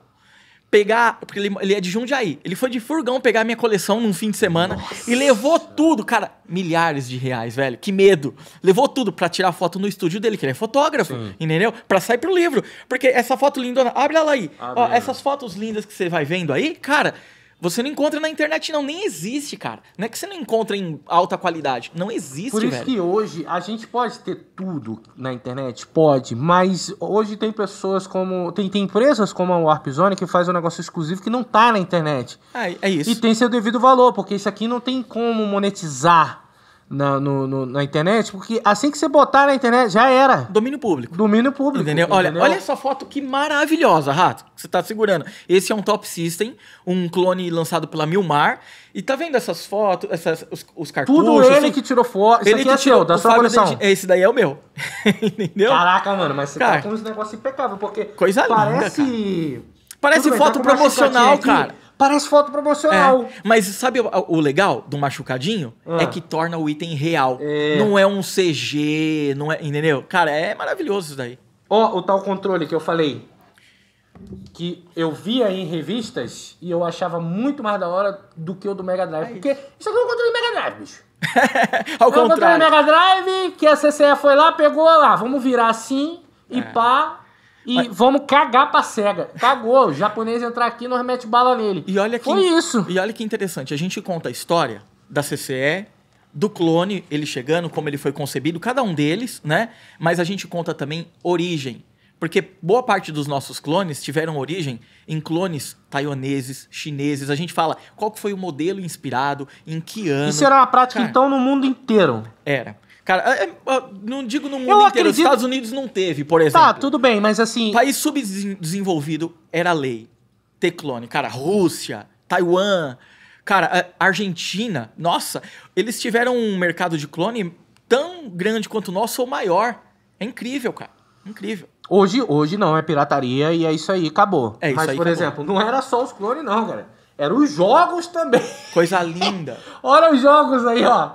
pegar. Porque ele, ele é de Jundiaí. Ele foi de furgão pegar minha coleção num fim de semana Nossa. e levou tudo, cara. Milhares de reais, velho. Que medo. Levou tudo pra tirar foto no estúdio dele, que ele é fotógrafo, Sim. entendeu? Pra sair pro livro. Porque essa foto lindona, abre ela aí. Ó, essas fotos lindas que você vai vendo aí, cara. Você não encontra na internet, não. Nem existe, cara. Não é que você não encontra em alta qualidade. Não existe, Por isso velho. que hoje a gente pode ter tudo na internet, pode, mas hoje tem pessoas como. Tem, tem empresas como a Warp Zone que faz um negócio exclusivo que não tá na internet. É, é isso. E tem seu devido valor, porque isso aqui não tem como monetizar na, no, no, na internet, porque assim que você botar na internet, já era. Domínio público. Domínio público. Entendeu? Olha, entendeu? olha essa foto que maravilhosa, Rato, que você tá segurando. Esse é um Top System, um clone lançado pela Milmar. E tá vendo essas fotos, essas, os, os cartuchos? Tudo ele assim? que tirou foto. ele aqui que é tirou, da sua coleção. De... Esse daí é o meu. <laughs> entendeu? Caraca, mano, mas você tá cara, tá com uns negócios impecáveis, porque. Coisa parece... linda. Parece. Parece foto tá promocional, cara. Parece foto promocional. É, mas sabe o, o, legal do machucadinho? Ah. É que torna o item real. É. Não é um CG, não é. Entendeu? Cara, é maravilhoso isso daí. Ó, oh, o tal controle que eu falei. Que eu via em revistas e eu achava muito mais da hora do que o do Mega Drive. É porque isso aqui é um controle do Mega Drive, bicho. <laughs> Ao é um controle do Mega Drive que a CCE foi lá, pegou lá, ah, vamos virar assim e é. pá, e Mas... vamos cagar pra cega. Cagou, o japonês entrar aqui e nós mete bala nele. E olha que, Foi isso. E olha que interessante, a gente conta a história da CCE, do clone, ele chegando, como ele foi concebido, cada um deles, né? Mas a gente conta também origem. Porque boa parte dos nossos clones tiveram origem em clones taiwaneses, chineses. A gente fala qual foi o modelo inspirado, em que ano. Isso era uma prática, Cara, então, no mundo inteiro. Era. Cara, é, é, não digo no mundo eu inteiro. Acredito... Os Estados Unidos não teve, por exemplo. Tá, tudo bem, mas assim. País subdesenvolvido era lei. Ter clone. Cara, Rússia, Taiwan. Cara, Argentina, nossa, eles tiveram um mercado de clone tão grande quanto o nosso ou maior. É incrível, cara. Incrível. Hoje, hoje não, é pirataria e é isso aí, acabou. É isso Mas, aí, por acabou. exemplo, não era só os clones, não, cara. Eram os jogos também. Coisa linda. <laughs> Olha os jogos aí, ó.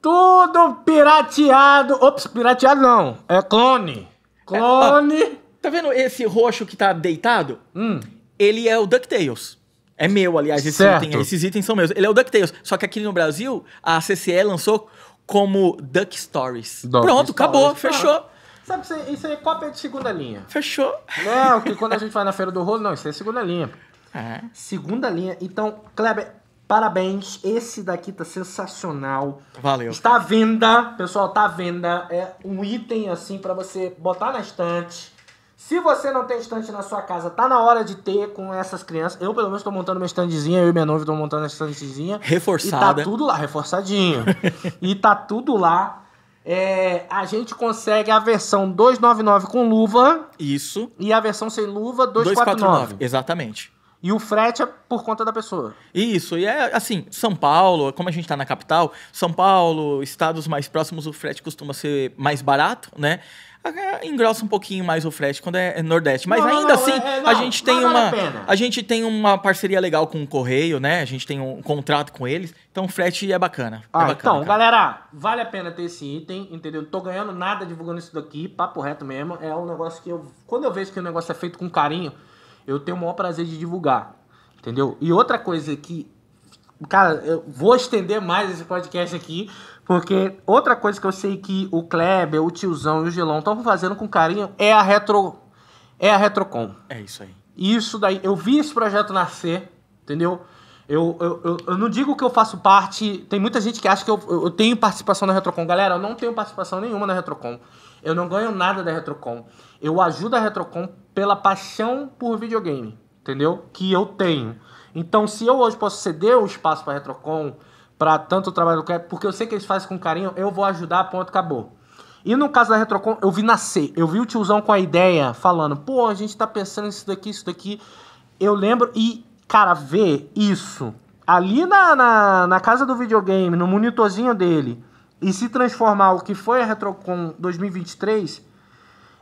Tudo pirateado. Ops, pirateado não. É clone. Clone. É, ó, tá vendo esse roxo que tá deitado? Hum. Ele é o DuckTales. É meu, aliás, esse item, esses itens são meus. Ele é o DuckTales. Só que aqui no Brasil, a CCE lançou como Duck Stories. Duck Pronto, Stories. acabou, ah, fechou. Sabe que isso aí é cópia de segunda linha. Fechou. Não, que quando a gente vai na Feira do Rolo, não, isso é segunda linha. <laughs> É. Segunda linha. Então, Kleber, Parabéns, esse daqui tá sensacional. Valeu. Está à venda, pessoal, tá à venda. É um item assim para você botar na estante. Se você não tem estante na sua casa, tá na hora de ter com essas crianças. Eu, pelo menos, tô montando uma estandezinha, eu e minha noiva estão montando a estandezinha. Reforçada. E tá tudo lá, reforçadinho. <laughs> e tá tudo lá. É, a gente consegue a versão 299 com luva. Isso. E a versão sem luva, 249. 249 exatamente. E o frete é por conta da pessoa. Isso, e é assim, São Paulo, como a gente está na capital, São Paulo, estados mais próximos, o frete costuma ser mais barato, né? Ah, engrossa um pouquinho mais o frete quando é, é Nordeste. Mas não, ainda não, assim, é, é não, a, gente tem uma, a, gente tem uma parceria legal com o Correio, né? A gente tem um contrato com eles. Então o frete é bacana. É ah, é bacana então, cara. galera, vale a pena ter esse item, entendeu? Não tô ganhando nada divulgando isso daqui, papo reto mesmo. É um negócio que eu. Quando eu vejo que o negócio é feito com carinho, eu tenho o maior prazer de divulgar. Entendeu? E outra coisa que. Cara, eu vou estender mais esse podcast aqui, porque outra coisa que eu sei que o Kleber, o tiozão e o Gelão estão fazendo com carinho é a retro. É a Retrocom. É isso aí. Isso daí. Eu vi esse projeto nascer, entendeu? Eu, eu, eu, eu, não digo que eu faço parte. Tem muita gente que acha que eu, eu tenho participação na Retrocom. Galera, eu não tenho participação nenhuma na Retrocom. Eu não ganho nada da Retrocom. Eu ajudo a Retrocom pela paixão por videogame, entendeu? Que eu tenho. Então, se eu hoje posso ceder o espaço para a Retrocom, para tanto trabalho que é, porque eu sei que eles fazem com carinho, eu vou ajudar, ponto, acabou. E no caso da Retrocom, eu vi nascer. Eu vi o tiozão com a ideia falando: pô, a gente tá pensando nisso daqui, isso daqui. Eu lembro e, cara, ver isso ali na, na, na, casa do videogame, no monitorzinho dele, e se transformar o que foi a Retrocon 2023,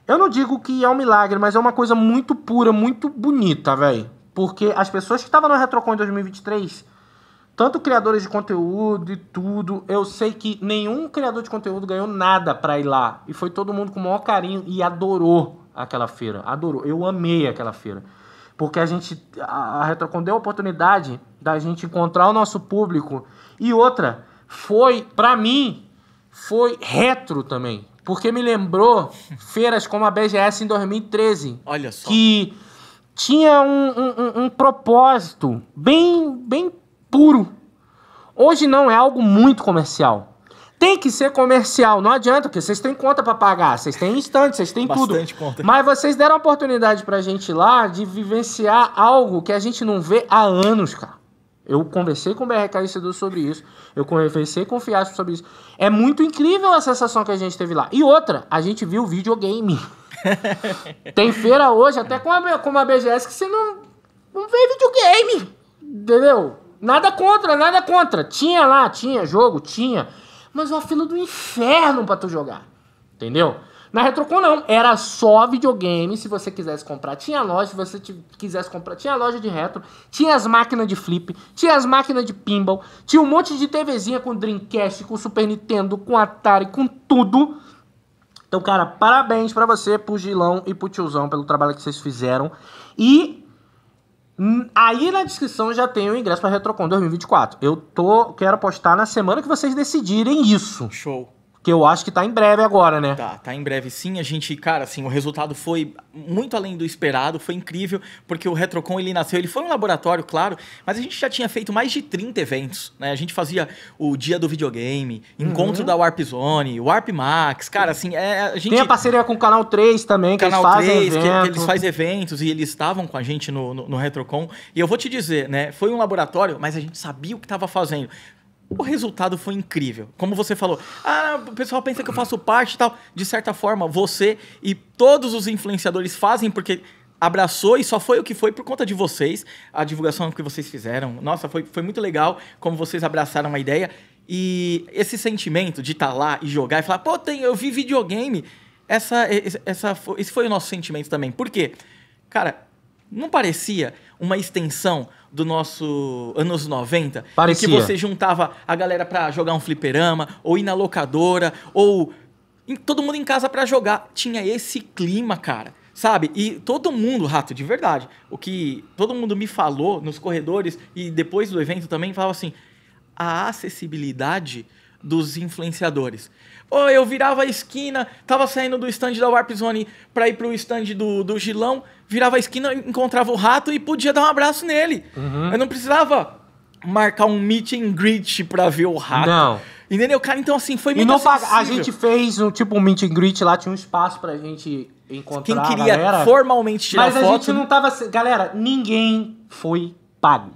eu não digo que é um milagre, mas é uma coisa muito pura, muito bonita, velho. Porque as pessoas que estavam na Retrocon em 2023, tanto criadores de conteúdo e tudo, eu sei que nenhum criador de conteúdo ganhou nada pra ir lá. E foi todo mundo com o maior carinho e adorou aquela feira. Adorou. Eu amei aquela feira. Porque a gente, a Retrocon deu a oportunidade da gente encontrar o nosso público. E outra, foi, pra mim, foi retro também. Porque me lembrou feiras como a BGS em 2013. Olha só. Que tinha um, um, um propósito bem, bem puro. Hoje não, é algo muito comercial. Tem que ser comercial, não adianta, porque vocês têm conta para pagar, vocês têm instante, vocês têm tudo. Bastante Conta. Mas vocês deram a oportunidade pra gente lá de vivenciar algo que a gente não vê há anos, cara. Eu conversei com o BRK Vencedor sobre isso. Eu conversei com o Fiasco sobre isso. É muito incrível a sensação que a gente teve lá. E outra, a gente viu videogame. <laughs> Tem feira hoje, até com uma com uma BGS, que você não, não vê videogame. Entendeu? Nada contra, nada contra. Tinha lá, tinha jogo, tinha. Mas uma fila do inferno pra tu jogar. Entendeu? Na Retrocon não, era só videogame, se você quisesse comprar, tinha loja, se você quisesse comprar, tinha loja de retro, tinha as máquinas de flip, tinha as máquinas de pinball, tinha um monte de TVzinha com Dreamcast, com Super Nintendo, com Atari, com tudo. Então, cara, parabéns para você, pro Gilão e pro Tiozão pelo trabalho que vocês fizeram. E Aí na descrição já tem o ingresso para Retrocon 2024. Eu tô quero postar na semana que vocês decidirem isso. Show. Que eu acho que tá em breve agora, né? Tá, tá em breve sim. A gente, cara, assim, o resultado foi muito além do esperado, foi incrível, porque o Retrocon ele nasceu, ele foi um laboratório, claro, mas a gente já tinha feito mais de 30 eventos, né? A gente fazia o dia do videogame, encontro uhum. da Warp Zone, Warp Max, cara, assim, é, é a gente Tem a parceria com o Canal 3 também, que Canal eles fazem 3, que, que, eles fazem eventos e eles estavam com a gente no, no, no Retrocon. E eu vou te dizer, né, foi um laboratório, mas a gente sabia o que estava fazendo o resultado foi incrível. Como você falou, ah, o pessoal pensa que eu faço parte e tal. De certa forma, você e todos os influenciadores fazem porque abraçou e só foi o que foi por conta de vocês, a divulgação que vocês fizeram. Nossa, foi, foi muito legal como vocês abraçaram a ideia. E esse sentimento de estar tá lá e jogar e falar, pô, tem, eu vi videogame. Essa, essa, esse foi o nosso sentimento também. Por quê? Cara, não parecia uma extensão do nosso anos 90? Parecia. Em que você juntava a galera para jogar um fliperama, ou ir na locadora, ou todo mundo em casa para jogar. Tinha esse clima, cara. Sabe? E todo mundo, rato, de verdade. O que todo mundo me falou nos corredores e depois do evento também falava assim: a acessibilidade dos influenciadores. Pô, eu virava a esquina, tava saindo do stand da Warp Zone pra ir pro stand do, do Gilão, virava a esquina, encontrava o rato e podia dar um abraço nele. Uhum. Eu não precisava marcar um meet and greet pra ver o rato. Não. Entendeu, cara? Então, assim, foi muito e não A gente fez um tipo um meet and greet lá, tinha um espaço pra gente encontrar Quem queria a galera, formalmente tirar mas foto... Mas a gente não tava... Galera, ninguém foi pago.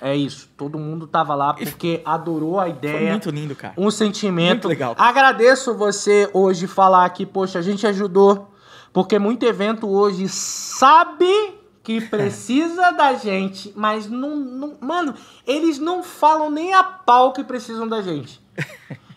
É isso. Todo mundo tava lá porque adorou a ideia. Foi muito lindo, cara. Um sentimento. Muito legal. Agradeço você hoje falar que, poxa, a gente ajudou. Porque muito evento hoje sabe que <laughs> precisa da gente, mas não, não. Mano, eles não falam nem a pau que precisam da gente. <laughs>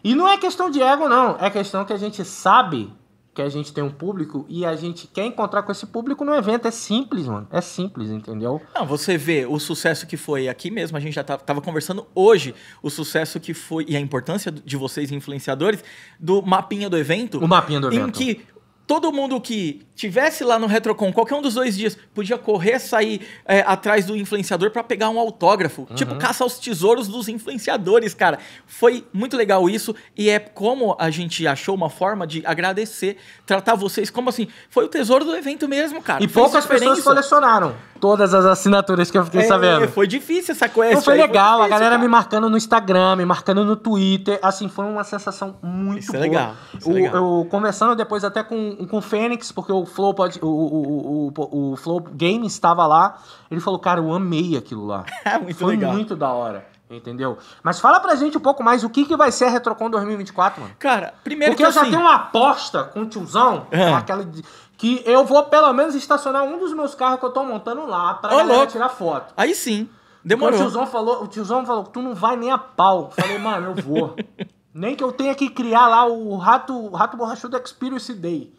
E não é questão de ego, não. É questão que a gente sabe que a gente tem um público e a gente quer encontrar com esse público no evento. É simples, mano. É simples, entendeu? Não, você vê o sucesso que foi aqui mesmo, a gente já tá, tava, conversando hoje, o sucesso que foi e a importância de vocês, influenciadores, do mapinha do evento. O mapinha do evento. Em que todo mundo que tivesse lá no Retrocon, qualquer um dos dois dias, podia correr, sair é, atrás do influenciador para pegar um autógrafo. Uhum. Tipo, caça aos tesouros dos influenciadores, cara. Foi muito legal isso e é como a gente achou uma forma de agradecer, tratar vocês como assim. Foi o tesouro do evento mesmo, cara. E poucas pessoas colecionaram todas as assinaturas que eu fiquei é, sabendo. Foi difícil essa quest. Então foi legal, foi difícil, a galera cara. me marcando no Instagram, me marcando no Twitter. Assim, foi uma sensação muito isso é boa. É legal, isso é o, é legal. Eu conversando depois até com, com o Fênix, porque o Flow, pode, o, o, o, o Flow Game estava lá. Ele falou, cara, eu amei aquilo lá. <laughs> muito foi legal. muito da hora. Entendeu? Mas fala pra gente um pouco mais o que, que vai ser a Retrocon 2024, mano. Cara, primeiro Porque que eu assim... já tenho uma aposta com o tiozão, uhum. aquela de, que eu vou pelo menos estacionar um dos meus carros que eu tô montando lá pra oh, tirar foto. Aí sim. Demorou. o tiozão falou, o tiozão falou, tu não vai nem a pau. falei, mano, eu vou. <laughs> nem que eu tenha que criar lá o rato, o rato borrachudo Experience Day.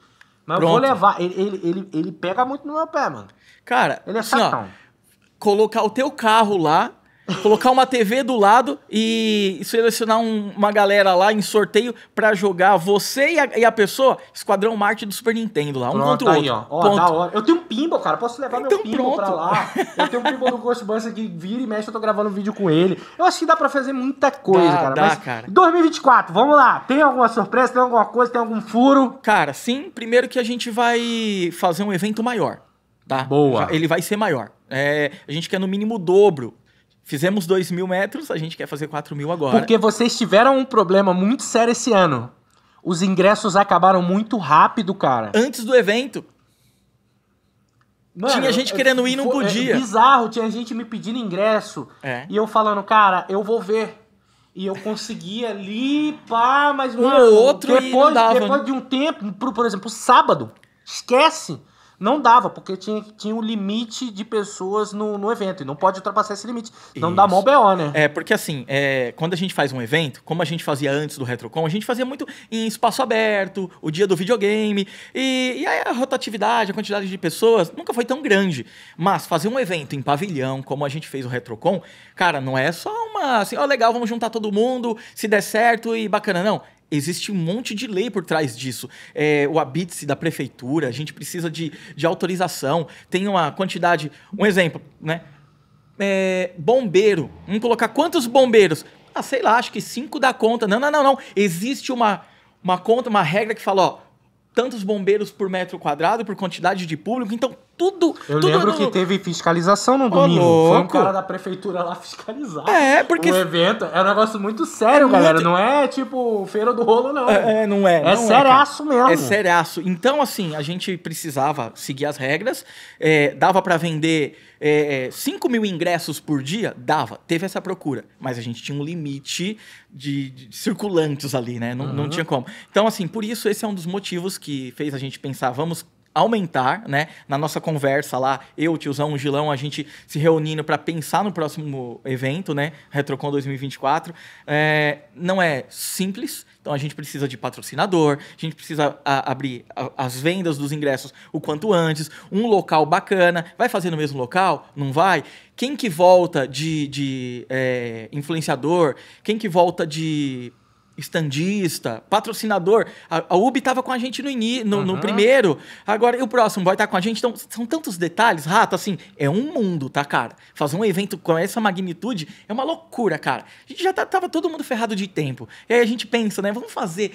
Mas Pronto. eu vou levar. Ele, ele, ele, ele, pega muito no meu pé, mano. Cara, ele é assim, ó, colocar o teu carro lá Colocar uma TV do lado e selecionar um, uma galera lá em sorteio para jogar você e a, e a, pessoa, Esquadrão Marte do Super Nintendo lá, um pronto, contra o outro. Aí, ó. Ó, da hora. Eu tenho um pinball, cara. Posso levar então, meu pinball pronto. pra lá. Eu tenho um pinball do Ghostbusters que vira e mexe, eu tô gravando um vídeo com ele. Eu acho que dá pra fazer muita coisa, dá, cara. Dá, Mas, cara. 2024, vamos lá. Tem alguma surpresa? Tem alguma coisa? Tem algum furo? Cara, sim. Primeiro que a gente vai fazer um evento maior. Tá? Boa. Ele vai ser maior. É, a gente quer no mínimo o dobro Fizemos 2 mil metros, a gente quer fazer 4 mil agora. Porque vocês tiveram um problema muito sério esse ano. Os ingressos acabaram muito rápido, cara. Antes do evento. Mano, tinha gente querendo ir e não é, podia. É bizarro, tinha gente me pedindo ingresso. É. E eu falando, cara, eu vou ver. E eu conseguia ali, pá, mas um outro depois, dava, depois né? de um tempo, por, por exemplo, sábado, esquece. Não dava, porque tinha, tinha um limite de pessoas no, no evento. E não pode ultrapassar esse limite. Não dá mão BO, né? É, porque assim, é, quando a gente faz um evento, como a gente fazia antes do Retrocom, a gente fazia muito em espaço aberto, o dia do videogame. E, e a rotatividade, a quantidade de pessoas nunca foi tão grande. Mas fazer um evento em pavilhão, como a gente fez o Retrocom, cara, não é só uma assim, ó, oh, legal, vamos juntar todo mundo, se der certo e bacana. Não existe um monte de lei por trás disso. É, o habite da prefeitura, a gente precisa de, de autorização, tem uma quantidade. Um exemplo, né? É, bombeiro. Vamos colocar quantos bombeiros? Ah, sei lá, acho que cinco dá conta. Não, não, não, não. Existe uma, uma conta, uma regra que fala, ó, tantos bombeiros por metro quadrado, por quantidade de público. Então, tudo. Eu tudo lembro no... que teve fiscalização no domingo. Ô, Foi um cara da prefeitura lá fiscalizar. É, porque. O evento é um negócio muito sério, é galera. Não é tipo feira do rolo, não. É, é não é. É não seriaço é, mesmo. É seriaço. Então, assim, a gente precisava seguir as regras. É, dava para vender é, 5 é, mil ingressos por dia? Dava. Teve essa procura. Mas a gente tinha um limite de, de circulantes ali, né? Não, uhum. não tinha como. Então, assim, por isso, esse é um dos motivos que fez a gente pensar, vamos aumentar, né? Na nossa conversa lá, eu, tiozão, o Gilão, a gente se reunindo para pensar no próximo evento, né? Retrocon 2024. É, não é simples, então a gente precisa de patrocinador, a gente precisa a, abrir a, as vendas dos ingressos o quanto antes, um local bacana. Vai fazer no mesmo local? Não vai? Quem que volta de, de é, influenciador? Quem que volta de Estandista, patrocinador. A, a UB estava com a gente no, ini, no, uhum. no, primeiro, agora e o próximo vai estar tá com a gente. Então, são tantos detalhes, rato, assim, é um mundo, tá, cara? Fazer um evento com essa magnitude é uma loucura, cara. A gente já tá, tava todo mundo ferrado de tempo. E aí a gente pensa, né? Vamos fazer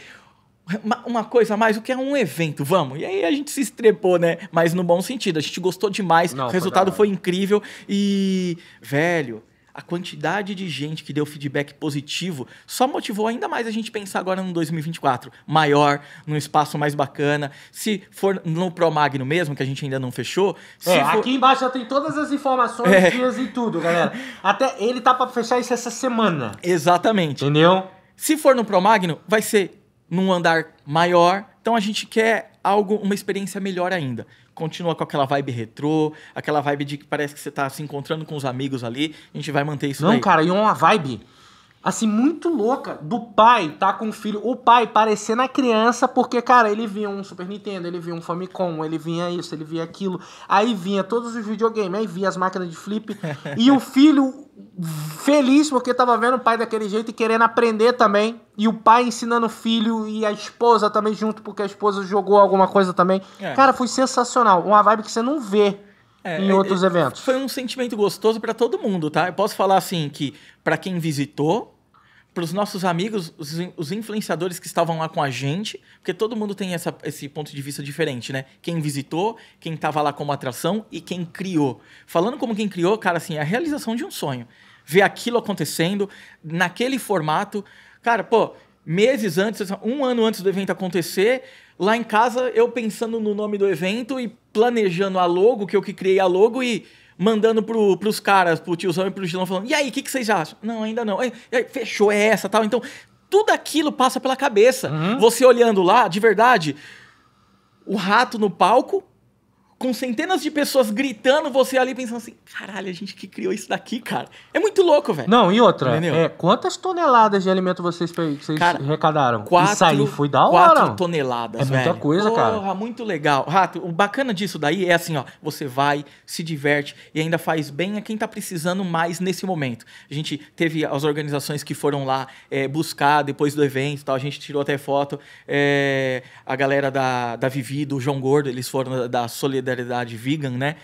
uma coisa a mais, o que é um evento, vamos. E aí a gente se estrepou, né? Mas no bom sentido, a gente gostou demais, Não, o resultado foi incrível e, velho, a quantidade de gente que deu feedback positivo só motivou ainda mais a gente pensar agora no 2024 maior, num espaço mais bacana. Se for no Promagno mesmo, que a gente ainda não fechou. É, for... aqui embaixo já tem todas as informações, é. dias e tudo, galera. Até ele tá para fechar isso essa semana. Exatamente. Entendeu? Se for no Promagno, vai ser num andar maior. Então a gente quer algo, uma experiência melhor ainda continua com aquela vibe retrô, aquela vibe de que parece que você tá se encontrando com os amigos ali. A gente vai manter isso Não, daí. cara, e é uma vibe assim muito louca do pai tá com o filho, o pai parecendo a criança, porque cara, ele via um Super Nintendo, ele via um Famicom, ele vinha isso, ele via aquilo. Aí vinha todos os videogames, aí via as máquinas de flip <laughs> e o filho feliz porque estava vendo o pai daquele jeito e querendo aprender também. E o pai ensinando o filho e a esposa também junto, porque a esposa jogou alguma coisa também. É. Cara, foi sensacional. Uma vibe que você não vê. É, em é, outros é, eventos. Foi um sentimento gostoso para todo mundo, tá? Eu posso falar assim que para quem visitou, para os nossos amigos, os, os, influenciadores que estavam lá com a gente, porque todo mundo tem essa, esse ponto de vista diferente, né? Quem visitou, quem estava lá como atração e quem criou. Falando como quem criou, cara, assim, é a realização de um sonho. Ver aquilo acontecendo, naquele formato. Cara, pô, meses antes, um ano antes do evento acontecer, lá em casa eu pensando no nome do evento e planejando a logo, que eu que criei a logo e mandando pro, pros caras, pro tiozão e pro Gilão, falando: e aí, o que, que vocês acham? Não, ainda não. Aí, fechou, é essa tal. Então, tudo aquilo passa pela cabeça. Uhum. Você olhando lá, de verdade, o rato no palco com centenas de pessoas gritando, você ali pensando assim, caralho, a gente que criou isso daqui, cara. É muito louco, velho. Não, e outra, Entendeu? é, quantas toneladas de alimento vocês, vocês cara, arrecadaram? Quatro, isso aí foi da hora. Quatro toneladas, É velho. muita coisa, Porra, cara. Porra, muito legal. Rato, o bacana disso daí é assim, ó, você vai, se diverte e ainda faz bem a quem tá precisando mais nesse momento. A gente teve as organizações que foram lá é, buscar depois do evento tal, a gente tirou até foto. É, a galera da, da Vivi, do João Gordo, eles foram da, da Solidariedade solidariedade vegan, né?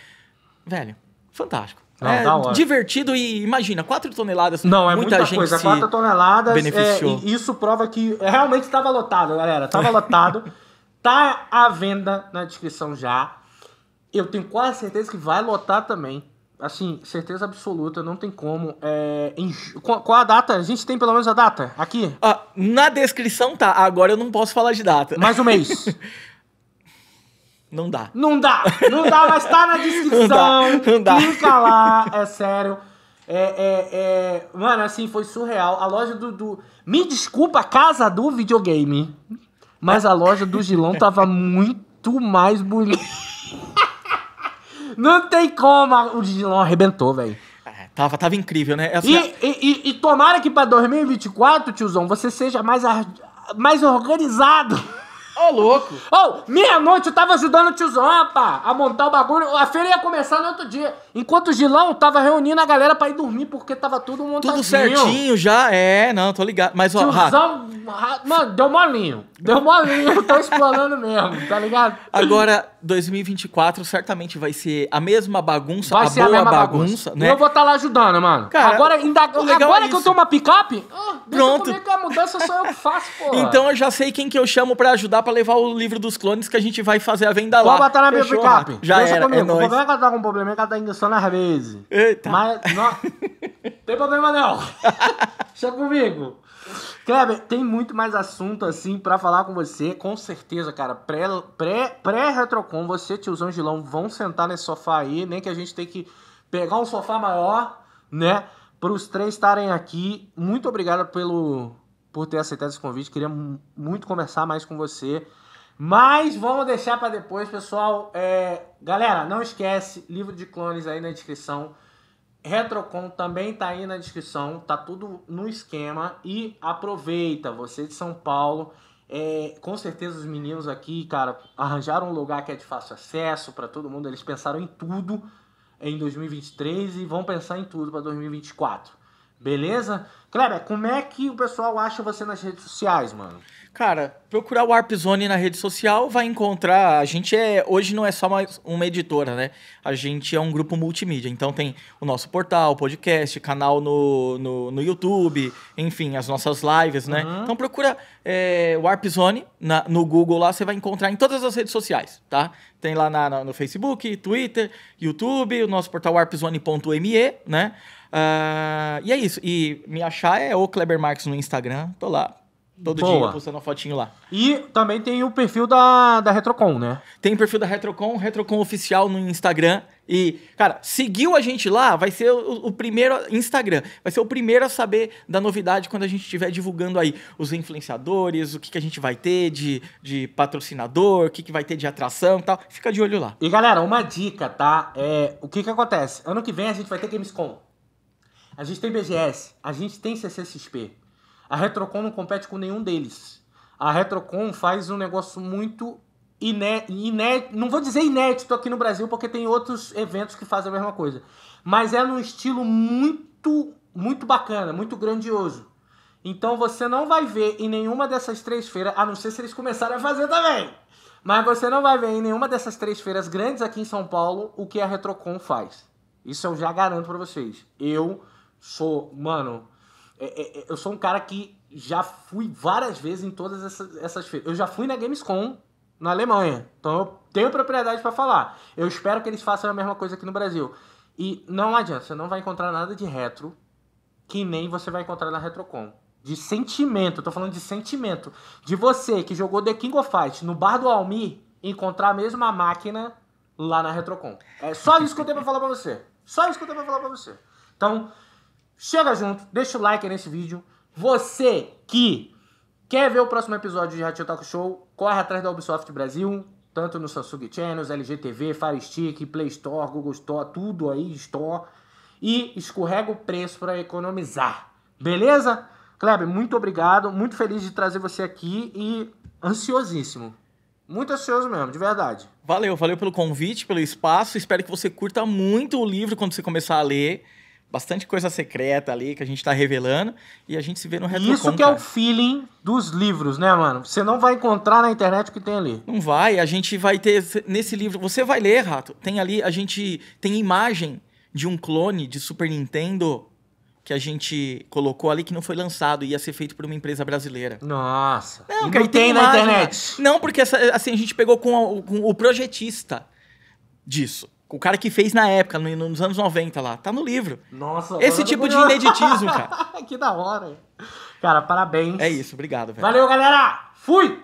Velho, fantástico. Não, é divertido e imagina, 4 toneladas. Não, é muita, muita gente coisa. 4 toneladas. É, beneficiou. É, isso prova que realmente estava lotado, galera. Tava lotado. <laughs> tá à venda na descrição já. Eu tenho quase certeza que vai lotar também. Assim, certeza absoluta, não tem como. É, em, qual, qual, a data? A gente tem pelo menos a data aqui? Ah, na descrição tá. Agora eu não posso falar de data. Mais um mês. <laughs> Não dá. Não dá. Não dá, mas tá na descrição. <laughs> Não dá. Não dá. Clica lá, é sério. É, é, é... Mano, assim, foi surreal. A loja do, do... Me desculpa, casa do videogame. Mas a loja do Gilão tava muito mais bonita. Não tem como. O Gilão arrebentou, velho. É, tava, tava incrível, né? Essa... E, e, e, tomara que pra 2024, tiozão, você seja mais, ar... mais organizado. Ô, louco! Ô, oh, meia-noite eu tava ajudando o tiozão, rapaz, a montar o bagulho. A feira ia começar no outro dia. Enquanto o Gilão tava reunindo a galera pra ir dormir, porque tava tudo montadinho. Tudo certinho já, é, não, tô ligado. Mas, ó, tiozão, Mano, deu molinho. Deu molinho, tô explorando mesmo, tá ligado? Agora, 2024 certamente vai ser a mesma bagunça, vai a ser boa a mesma bagunça, bagunça né? eu vou estar tá lá ajudando, mano. Cara, agora ainda, agora é que eu tô uma picape, oh, pronto. Comigo, a mudança só eu faço, <laughs> pô. Então eu já sei quem que eu chamo pra ajudar pra levar o livro dos clones que a gente vai fazer a venda Vou lá. Vou botar na Fechou, minha picape. Já Deixa era, é comigo. É o nóis. problema é que ela tá com problema é que ela tá enguiçando às vezes. Eita. Mas não tem problema não. <laughs> Deixa comigo. Kleber, tem muito mais assunto assim pra falar com você, com certeza, cara. Pré-Retrocon, pré, pré -retrocom, você, tiozão Gilão, vão sentar nesse sofá aí, nem que a gente tem que pegar um sofá maior, né? Para três estarem aqui. Muito obrigado pelo por ter aceitado esse convite. Queria muito conversar mais com você. Mas vamos deixar para depois, pessoal. É... Galera, não esquece, livro de clones aí na descrição. Retrocon também tá aí na descrição, tá tudo no esquema. E aproveita, você de São Paulo. É, com certeza os meninos aqui, cara, arranjaram um lugar que é de fácil acesso para todo mundo. Eles pensaram em tudo em 2023 e vão pensar em tudo para 2024. Beleza? Clara, como é que o pessoal acha você nas redes sociais, mano? Cara, procurar o Warp Zone na rede social vai encontrar. A gente é. Hoje não é só mais uma editora, né? A gente é um grupo multimídia. Então tem o nosso portal, podcast, canal no, no, no YouTube, enfim, as nossas lives, né? Uhum. Então procura é, Warp Zone na, no Google lá, você vai encontrar em todas as redes sociais, tá? Tem lá na, no Facebook, Twitter, YouTube, o nosso portal warpzone.me, né? Uh, e é isso. E me achar é o Kleber Marques no Instagram. Tô lá. Todo Boa. dia postando uma fotinho lá. E também tem o perfil da, da Retrocon, né? Tem o perfil da Retrocon, Retrocon Oficial no Instagram. E, cara, seguiu a gente lá, vai ser o, o, primeiro. Instagram, vai ser o primeiro a saber da novidade quando a gente estiver divulgando aí os influenciadores, o que, que a gente vai ter de, de patrocinador, o que, que vai ter de atração e tal. Fica de olho lá. E galera, uma dica, tá? É, o que, que acontece? Ano que vem a gente vai ter Gamescom. A gente tem BGS, a gente tem CCXP. A Retrocon não compete com nenhum deles. A Retrocon faz um negócio muito inédito, iné... não vou dizer inédito aqui no Brasil, porque tem outros eventos que fazem a mesma coisa. Mas é num estilo muito, muito bacana, muito grandioso. Então você não vai ver em nenhuma dessas três feiras, a não ser se eles começarem a fazer também. Mas você não vai ver em nenhuma dessas três feiras grandes aqui em São Paulo o que a Retrocon faz. Isso eu já garanto para vocês. Eu sou, mano, é, é, é, eu sou um cara que já fui várias vezes em todas essas, essas feiras. Eu já fui na Gamescom na Alemanha, então eu tenho propriedade para falar. Eu espero que eles façam a mesma coisa aqui no Brasil. E não adianta, você não vai encontrar nada de retro que nem você vai encontrar na Retrocom. De sentimento, eu tô falando de sentimento. De você que jogou The King of Fight no bar do Almi, encontrar a mesma máquina lá na Retrocom. É só isso que eu tenho pra falar pra você. Só isso que eu tenho pra falar pra você. Então, Chega junto, deixa o like nesse vídeo. Você que quer ver o próximo episódio de Ratio Talk Show, corre atrás da Ubisoft Brasil, tanto no Samsung Channels, LGTV, Fire Stick, Play Store, Google Store, tudo aí, Store. E escorrega o preço para economizar. Beleza? Kleber, muito obrigado. Muito feliz de trazer você aqui e ansiosíssimo. Muito ansioso mesmo, de verdade. Valeu, valeu pelo convite, pelo espaço. Espero que você curta muito o livro quando você começar a ler bastante coisa secreta ali que a gente tá revelando e a gente se vê no Retrocon. Isso que cara. é o feeling dos livros, né, mano? Você não vai encontrar na internet o que tem ali. Não vai, a gente vai ter nesse livro, você vai ler, rato. Tem ali, a gente tem imagem de um clone de Super Nintendo que a gente colocou ali que não foi lançado, ia ser feito por uma empresa brasileira. Nossa. Não, não tem, na imagem, internet. Não, porque assim a gente pegou com, a, com o projetista disso o cara que fez na época, no, nos anos 90 lá. Tá no livro. Nossa, Esse tipo de ineditismo, cara. <laughs> que da hora. Cara, parabéns. É isso, obrigado, velho. Valeu, galera! Fui!